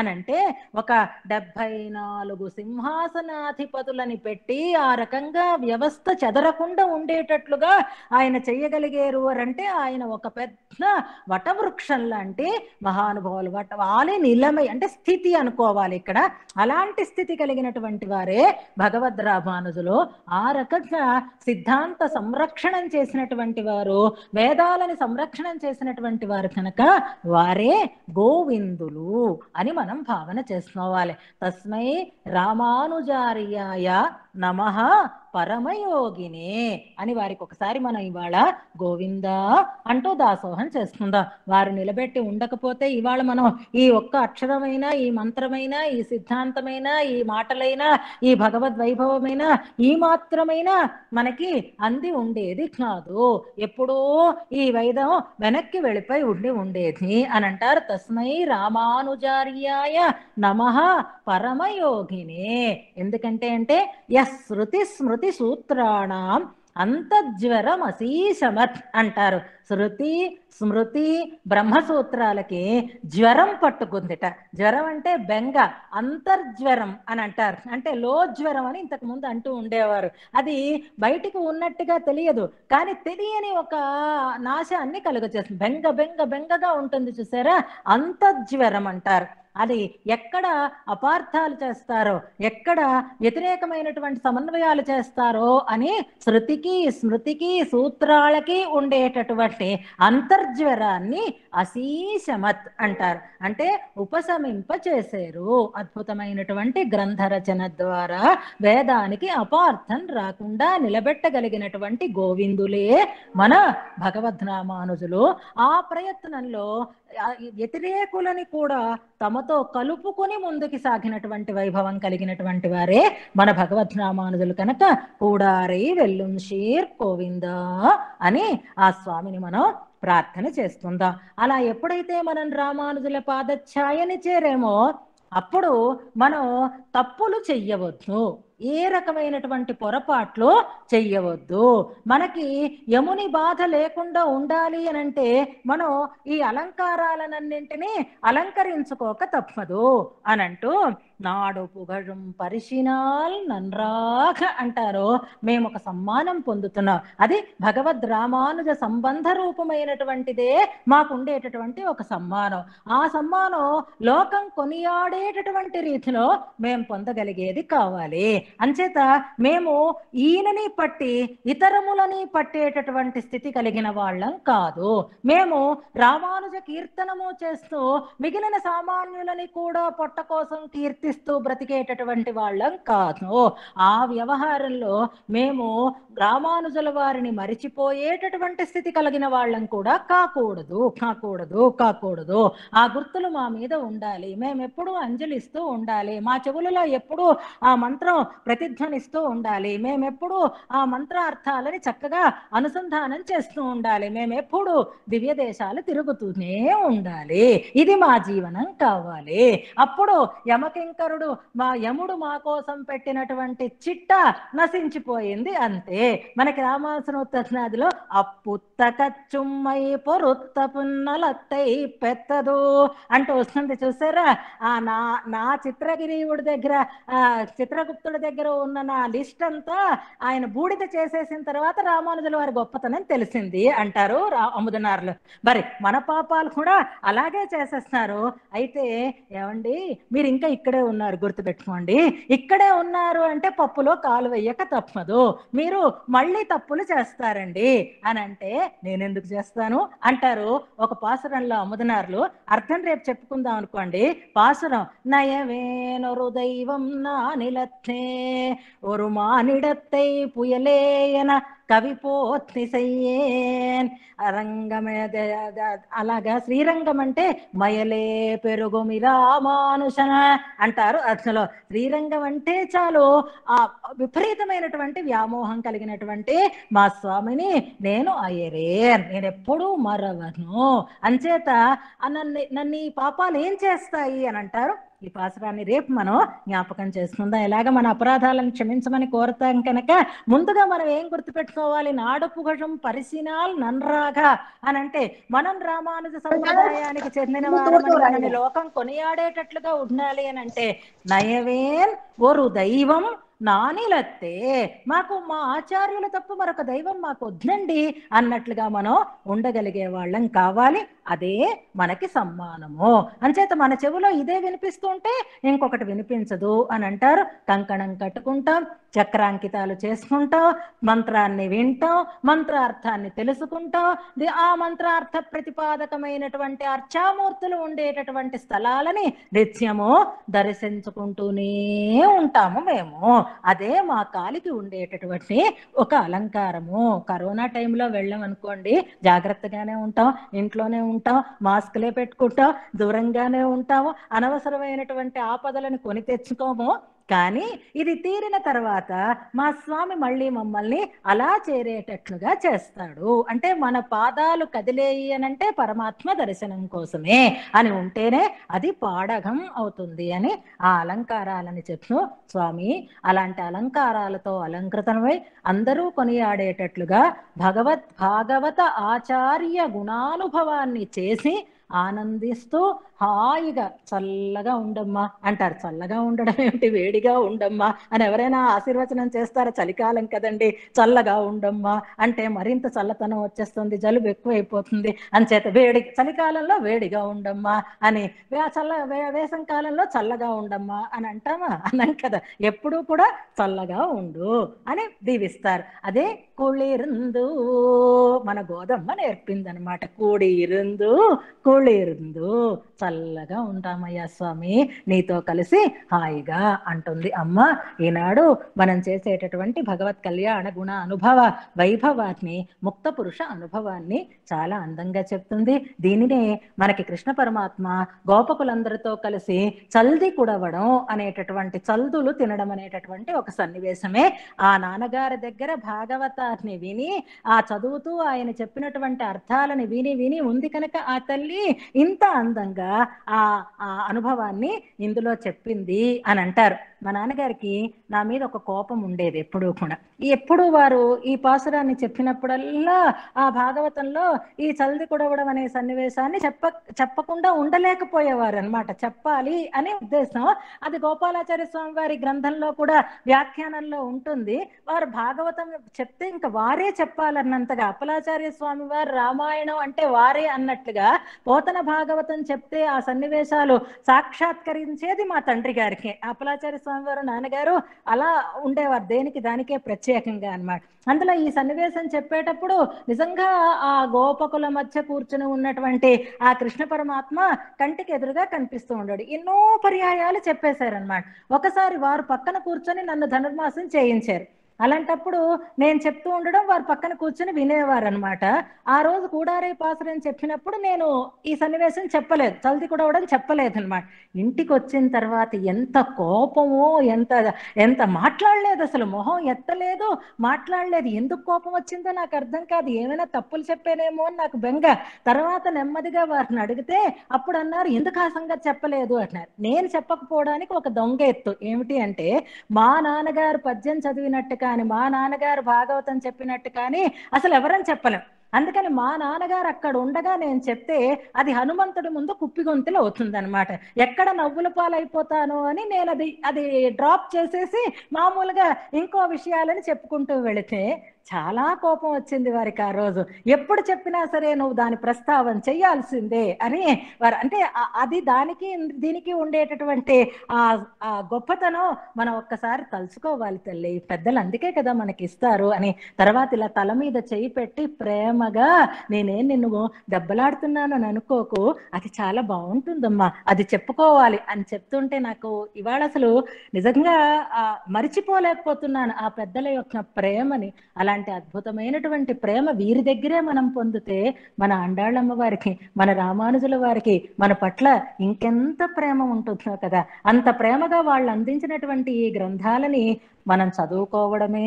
అని అంటే ఒక డెబ్బై నాలుగు సింహాసనాధిపతులని పెట్టి ఆ రకంగా వ్యవస్థ చెదరకుండా ఉండేటట్లుగా ఆయన చేయగలిగారు అంటే ఆయన ఒక పెద్ద వటవృక్షం లాంటి మహాను మహానుభావులు వాటి వాళ్ళే నిలమై అంటే స్థితి అనుకోవాలి ఇక్కడ అలాంటి స్థితి కలిగినటువంటి వారే భగవద్ రామానుజులు ఆ రకంగా సిద్ధాంత సంరక్షణం చేసినటువంటి వారు వేదాలని సంరక్షణం చేసినటువంటి వారు కనుక వారే గోవిందులు అని మనం భావన చేసుకోవాలి తస్మై రామానుజార్యాయ నమ పరమయోగినే అని వారికి ఒకసారి మనం ఇవాళ గోవిందా అంటూ దాసోహం చేసుకుందాం వారు నిలబెట్టి ఉండకపోతే ఇవాళ మనం ఈ ఒక్క అక్షరమైన ఈ మంత్రమైనా ఈ సిద్ధాంతమైన ఈ మాటలైనా ఈ భగవద్ వైభవమైనా ఈ మాత్రమైనా మనకి అంది ఉండేది కాదు ఎప్పుడూ ఈ వైదం వెనక్కి వెళ్ళిపోయి ఉండి ఉండేది అని అంటారు తస్మై రామానుజార్యాయ నమ పరమయోగినే ఎందుకంటే అంటే యశ్రుతి శృతి స్మృతి శృతి సూత్రాణం అశీషమత్ అంటారు శృతి స్మృతి బ్రహ్మసూత్రాలకి జ్వరం పట్టుకుందిట జ్వరం అంటే బెంగ అంతర్జ్వరం అని అంటారు అంటే లో జ్వరం అని ఇంతకు ముందు అంటూ ఉండేవారు అది బయటికి ఉన్నట్టుగా తెలియదు కానీ తెలియని ఒక నాశాన్ని కలుగజేస్తుంది బెంగ బెంగ బెంగగా ఉంటుంది చూసారా అంతర్జ్వరం అంటారు అది ఎక్కడ అపార్థాలు చేస్తారో ఎక్కడ వ్యతిరేకమైనటువంటి సమన్వయాలు చేస్తారో అని శృతికి స్మృతికి సూత్రాలకి ఉండేటటువంటి అంతర్జ్వరాన్ని అశీషమత్ అంటారు అంటే ఉపశమింప చేసేరు అద్భుతమైనటువంటి గ్రంథ రచన ద్వారా వేదానికి అపార్థం రాకుండా నిలబెట్టగలిగినటువంటి గోవిందులే మన భగవద్నామానుజులు ఆ ప్రయత్నంలో వ్యతిరేకులని కూడా తమతో కలుపుకొని ముందుకు సాగినటువంటి వైభవం కలిగినటువంటి వారే మన భగవద్నామానుజులు కనుక కూడారై వెల్లుం షీర్ కోవింద అని ఆ స్వామిని మనం ప్రార్థన చేస్తుందా అలా ఎప్పుడైతే మనం రామానుజుల పాదఛాయని చేరేమో అప్పుడు మనం తప్పులు చెయ్యవద్దు ఏ రకమైనటువంటి పొరపాట్లు చెయ్యవద్దు మనకి యముని బాధ లేకుండా ఉండాలి అని అంటే మనం ఈ అలంకారాలనన్నింటినీ అలంకరించుకోక తప్పదు అనంటూ నాడు పుగడం పరిశీనాల్ నన్రాఘ అంటారు మేము ఒక సమ్మానం పొందుతున్నాం అది భగవద్ రామానుజ సంబంధ రూపమైనటువంటిదే మాకు ఉండేటటువంటి ఒక సమ్మానం ఆ సమ్మానం లోకం కొనియాడేటటువంటి రీతిలో మేము పొందగలిగేది కావాలి అంచేత మేము ఈయనని పట్టి ఇతరములని పట్టేటటువంటి స్థితి కలిగిన వాళ్ళం కాదు మేము రామానుజ కీర్తనము చేస్తూ మిగిలిన సామాన్యులని కూడా పొట్ట కోసం కీర్తిస్తూ బ్రతికేటటువంటి వాళ్ళం కాదు ఆ వ్యవహారంలో మేము రామానుజుల వారిని మరిచిపోయేటటువంటి స్థితి కలిగిన వాళ్ళం కూడా కాకూడదు కాకూడదు కాకూడదు ఆ గుర్తులు మా మీద ఉండాలి మేము ఎప్పుడూ అంజలిస్తూ ఉండాలి మా చెవులలో ఎప్పుడూ ఆ మంత్రం ప్రతిధ్వనిస్తూ ఉండాలి మేమెప్పుడు ఆ మంత్రార్థాలని చక్కగా అనుసంధానం చేస్తూ ఉండాలి మేమెప్పుడు దివ్య దేశాలు తిరుగుతూనే ఉండాలి ఇది మా జీవనం కావాలి అప్పుడు యమకింకరుడు మా యముడు మా కోసం పెట్టినటువంటి చిట్ట నశించిపోయింది అంతే మనకి రామాసనోత్తనాదిలో అప్పుత్తక చుమ్మై పొరుత్త పున్నలత్తై పెత్తదు అంటూ వస్తుంది చూసారా ఆ నా నా చిత్రగిరివుడి దగ్గర ఆ చిత్రగుప్తుడి దగ్గర ఉన్న నా లిస్ట్ అంతా ఆయన బూడిద చేసేసిన తర్వాత రామానుజుల వారి గొప్పతనం తెలిసింది అంటారు అమ్ముదనారులు మరి మన పాపాలు కూడా అలాగే చేసేస్తున్నారు అయితే ఏమండి మీరు ఇంకా ఇక్కడే ఉన్నారు గుర్తుపెట్టుకోండి ఇక్కడే ఉన్నారు అంటే పప్పులో కాలు వేయక తప్పదు మీరు మళ్ళీ తప్పులు చేస్తారండి అని అంటే నేను ఎందుకు చేస్తాను అంటారు ఒక పాసురంలో అమ్ముదనారులు అర్థం రేపు చెప్పుకుందాం అనుకోండి పాసురం నయవేనరు దైవం నా నిలత్నే ஒரு மானிடத்தை புயலே என கவி పోత్నిసయ్యేన్ అరంగమేద అలాగా శ్రీరంగం అంటే మయలే పెరుగుమి రామానుషన అంటారు అసలు శ్రీరంగం అంటే చాలు ఆ విపరీతమైనటువంటి వ్యామోహం కలిగినటువంటి మా స్వామిని నేను అయ్యరేన్ నేను ఎప్పుడూ మరవను అంచేత నన్ను నన్ను ఈ పాపాలు ఏం చేస్తాయి అని అంటారు ఈ పాసరాన్ని రేపు మనం జ్ఞాపకం చేసుకుందాం ఇలాగ మన అపరాధాలను క్షమించమని కోరుతాం కనుక ముందుగా మనం ఏం గుర్తుపెట్టుకోవాలి నాడపుఘటం పరిశీనాల్ నన్రాగా అని అంటే మనం రామానుజ సంప్రదాయానికి చెందిన లోకం కొనియాడేటట్లుగా ఉండాలి అని అంటే నయవేన్ ఒరు దైవం నానిలత్తే మాకు మా ఆచార్యులు తప్ప మరొక దైవం మాకు వద్దండి అన్నట్లుగా మనం ఉండగలిగే వాళ్ళం కావాలి అదే మనకి సమ్మానము అంచేత మన చెవిలో ఇదే వినిపిస్తుంటే ఇంకొకటి వినిపించదు అని అంటారు కంకణం కట్టుకుంటాం చక్రాంకితాలు చేసుకుంటావు మంత్రాన్ని వింటావు మంత్రార్థాన్ని తెలుసుకుంటావు ఆ మంత్రార్థ ప్రతిపాదకమైనటువంటి అర్చామూర్తులు ఉండేటటువంటి స్థలాలని నిత్యము దర్శించుకుంటూనే ఉంటాము మేము అదే మా కాలికి ఉండేటటువంటి ఒక అలంకారము కరోనా టైంలో వెళ్ళాం అనుకోండి జాగ్రత్తగానే ఉంటాం ఇంట్లోనే ఉంటాం మాస్క్లే పెట్టుకుంటాం దూరంగానే ఉంటాము అనవసరమైనటువంటి ఆపదలను కొని తెచ్చుకోము కానీ ఇది తీరిన తర్వాత మా స్వామి మళ్ళీ మమ్మల్ని అలా చేరేటట్లుగా చేస్తాడు అంటే మన పాదాలు కదిలేయి అనంటే పరమాత్మ దర్శనం కోసమే అని ఉంటేనే అది పాడగం అవుతుంది అని ఆ అలంకారాలని చెప్తూ స్వామి అలాంటి అలంకారాలతో అలంకృతమై అందరూ కొనియాడేటట్లుగా భగవత్ భాగవత ఆచార్య గుణానుభవాన్ని చేసి ఆనందిస్తూ హాయిగా చల్లగా ఉండమ్మా అంటారు చల్లగా ఉండడం ఏమిటి వేడిగా ఉండమ్మా అని ఎవరైనా ఆశీర్వచనం చేస్తారా చలికాలం కదండి చల్లగా ఉండమ్మా అంటే మరింత చల్లతనం వచ్చేస్తుంది జలుబు ఎక్కువైపోతుంది అనిచేత వేడి చలికాలంలో వేడిగా ఉండమ్మా అని చల్ల వేసం కాలంలో చల్లగా ఉండమ్మా అని అంటామా అన్నాం కదా ఎప్పుడూ కూడా చల్లగా ఉండు అని దీవిస్తారు అదే కుళిరుందు మన గోదమ్మ నేర్పిందనమాట కూడి ఇరుందు కుళిరుందు చల్లగా ఉంటామయ్యా స్వామి నీతో కలిసి హాయిగా అంటుంది అమ్మ ఈనాడు మనం చేసేటటువంటి భగవత్ కళ్యాణ గుణ అనుభవ వైభవాన్ని ముక్త పురుష అనుభవాన్ని చాలా అందంగా చెప్తుంది దీనినే మనకి కృష్ణ పరమాత్మ గోపకులందరితో కలిసి చల్ది కుడవడం అనేటటువంటి చల్దులు తినడం అనేటటువంటి ఒక సన్నివేశమే ఆ నాన్నగారి దగ్గర భాగవత భాగవతాన్ని విని ఆ చదువుతూ ఆయన చెప్పినటువంటి అర్థాలని విని విని ఉంది కనుక ఆ తల్లి ఇంత అందంగా ఆ అనుభవాన్ని ఇందులో చెప్పింది అని అంటారు మా నాన్నగారికి నా మీద ఒక కోపం ఉండేది ఎప్పుడూ కూడా ఎప్పుడు వారు ఈ పాసురాన్ని చెప్పినప్పుడల్లా ఆ భాగవతంలో ఈ చల్ది కుడవడం అనే సన్నివేశాన్ని చెప్ప చెప్పకుండా ఉండలేకపోయేవారు అనమాట చెప్పాలి అనే ఉద్దేశం అది గోపాలాచార్య స్వామి వారి గ్రంథంలో కూడా వ్యాఖ్యానంలో ఉంటుంది వారు భాగవతం చెప్తే ఇంకా వారే చెప్పాలన్నంతగా అప్పలాచార్య స్వామి వారు రామాయణం అంటే వారే అన్నట్లుగా పోతన భాగవతం చెప్తే ఆ సన్నివేశాలు సాక్షాత్కరించేది మా తండ్రి గారికి అప్పలాచార్య స్వామి స్వామి వారు నాన్నగారు అలా ఉండేవారు దేనికి దానికే ప్రత్యేకంగా అనమాట అందులో ఈ సన్నివేశం చెప్పేటప్పుడు నిజంగా ఆ గోపకుల మధ్య కూర్చుని ఉన్నటువంటి ఆ కృష్ణ పరమాత్మ కంటికి ఎదురుగా కనిపిస్తూ ఉండడు ఎన్నో పర్యాయాలు అనమాట ఒకసారి వారు పక్కన కూర్చొని నన్ను ధనుర్మాసం చేయించారు అలాంటప్పుడు నేను చెప్తూ ఉండడం వారు పక్కన కూర్చొని వినేవారు అనమాట ఆ రోజు కూడారే పాసర్ అని చెప్పినప్పుడు నేను ఈ సన్నివేశం చెప్పలేదు చల్ది కూడా చెప్పలేదు అనమాట ఇంటికి వచ్చిన తర్వాత ఎంత కోపమో ఎంత ఎంత మాట్లాడలేదు అసలు మొహం ఎత్తలేదు మాట్లాడలేదు ఎందుకు కోపం వచ్చిందో నాకు అర్థం కాదు ఏమైనా తప్పులు చెప్పానేమో అని నాకు బెంగ తర్వాత నెమ్మదిగా వారిని అడిగితే అప్పుడు అన్నారు ఎందుకు ఆ సంగతి చెప్పలేదు అంటున్నారు నేను చెప్పకపోవడానికి ఒక దొంగ ఎత్తు ఏమిటి అంటే మా నాన్నగారు పద్యం చదివినట్టుగా కానీ మా నాన్నగారు భాగవతం చెప్పినట్టు కానీ అసలు ఎవరని చెప్పలేం అందుకని మా నాన్నగారు అక్కడ ఉండగా నేను చెప్తే అది హనుమంతుడి ముందు కుప్పిగొంతులు అనమాట ఎక్కడ నవ్వుల పాలైపోతాను అని నేను అది అది డ్రాప్ చేసేసి మామూలుగా ఇంకో విషయాలని చెప్పుకుంటూ వెళితే చాలా కోపం వచ్చింది వారికి ఆ రోజు ఎప్పుడు చెప్పినా సరే నువ్వు దాని ప్రస్తావన చేయాల్సిందే అని వారు అంటే అది దానికి దీనికి ఉండేటటువంటి ఆ గొప్పతనం మనం ఒక్కసారి తలుచుకోవాలి తల్లి పెద్దలు అందుకే కదా మనకి ఇస్తారు అని తర్వాత ఇలా తల మీద చేయి పెట్టి ప్రేమగా నేనేం నిన్ను దెబ్బలాడుతున్నాను అని అనుకోకు అది చాలా బాగుంటుందమ్మా అది చెప్పుకోవాలి అని చెప్తుంటే నాకు ఇవాళ అసలు నిజంగా మరిచిపోలేకపోతున్నాను ఆ పెద్దల యొక్క ప్రేమని అలా అలాంటి అద్భుతమైనటువంటి ప్రేమ వీరి దగ్గరే మనం పొందితే మన అండాళ్ళమ్మ వారికి మన రామానుజుల వారికి మన పట్ల ఇంకెంత ప్రేమ ఉంటుందో కదా అంత ప్రేమగా వాళ్ళు అందించినటువంటి ఈ గ్రంథాలని మనం చదువుకోవడమే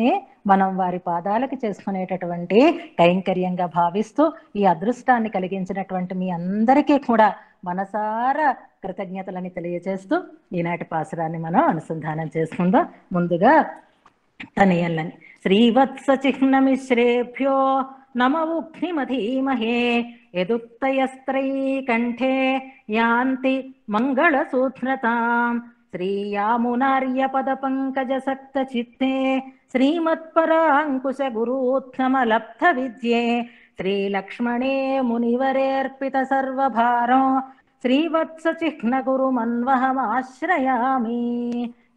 మనం వారి పాదాలకు చేసుకునేటటువంటి కైంకర్యంగా భావిస్తూ ఈ అదృష్టాన్ని కలిగించినటువంటి మీ అందరికీ కూడా మనసారా కృతజ్ఞతలని తెలియజేస్తూ ఈనాటి పాసరాన్ని మనం అనుసంధానం చేసుకుందాం ముందుగా తనయల్లని श्रीवत्सचिह्नमिश्रेभ्यो नम उभ्निमधीमहे यदुक्तयस्त्रै कंठे यान्ति मङ्गलसूत्रताम् श्रीयामुनार्यपदपङ्कजसक्तचित्ते श्रीमत्पराङ्कुशगुरूत्तमलब्धविद्ये श्रीलक्ष्मणे मुनिवरेऽर्पितसर्वभारो श्रीवत्सचिह्नगुरुमन्वहमाश्रयामि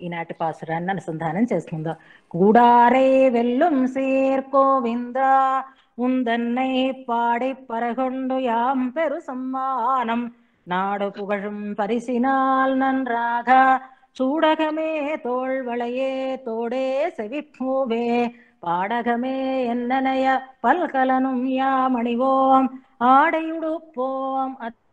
ఈనాటి పాసురాన్ని అనుసంధానం చేస్తుందా కూడారే వెల్లుం సేర్కోవింద உந்தன்னை பாடி பரகொண்டு யாம் பெரு சம்மானம் நாடு புகழும் பரிசினால் நன்றாக சூடகமே தோல் வளையே தோடே செவிப்பூவே பாடகமே என்னனைய பல்கலனும் யாமணிவோம் ஆடையுடுப்போம் அத்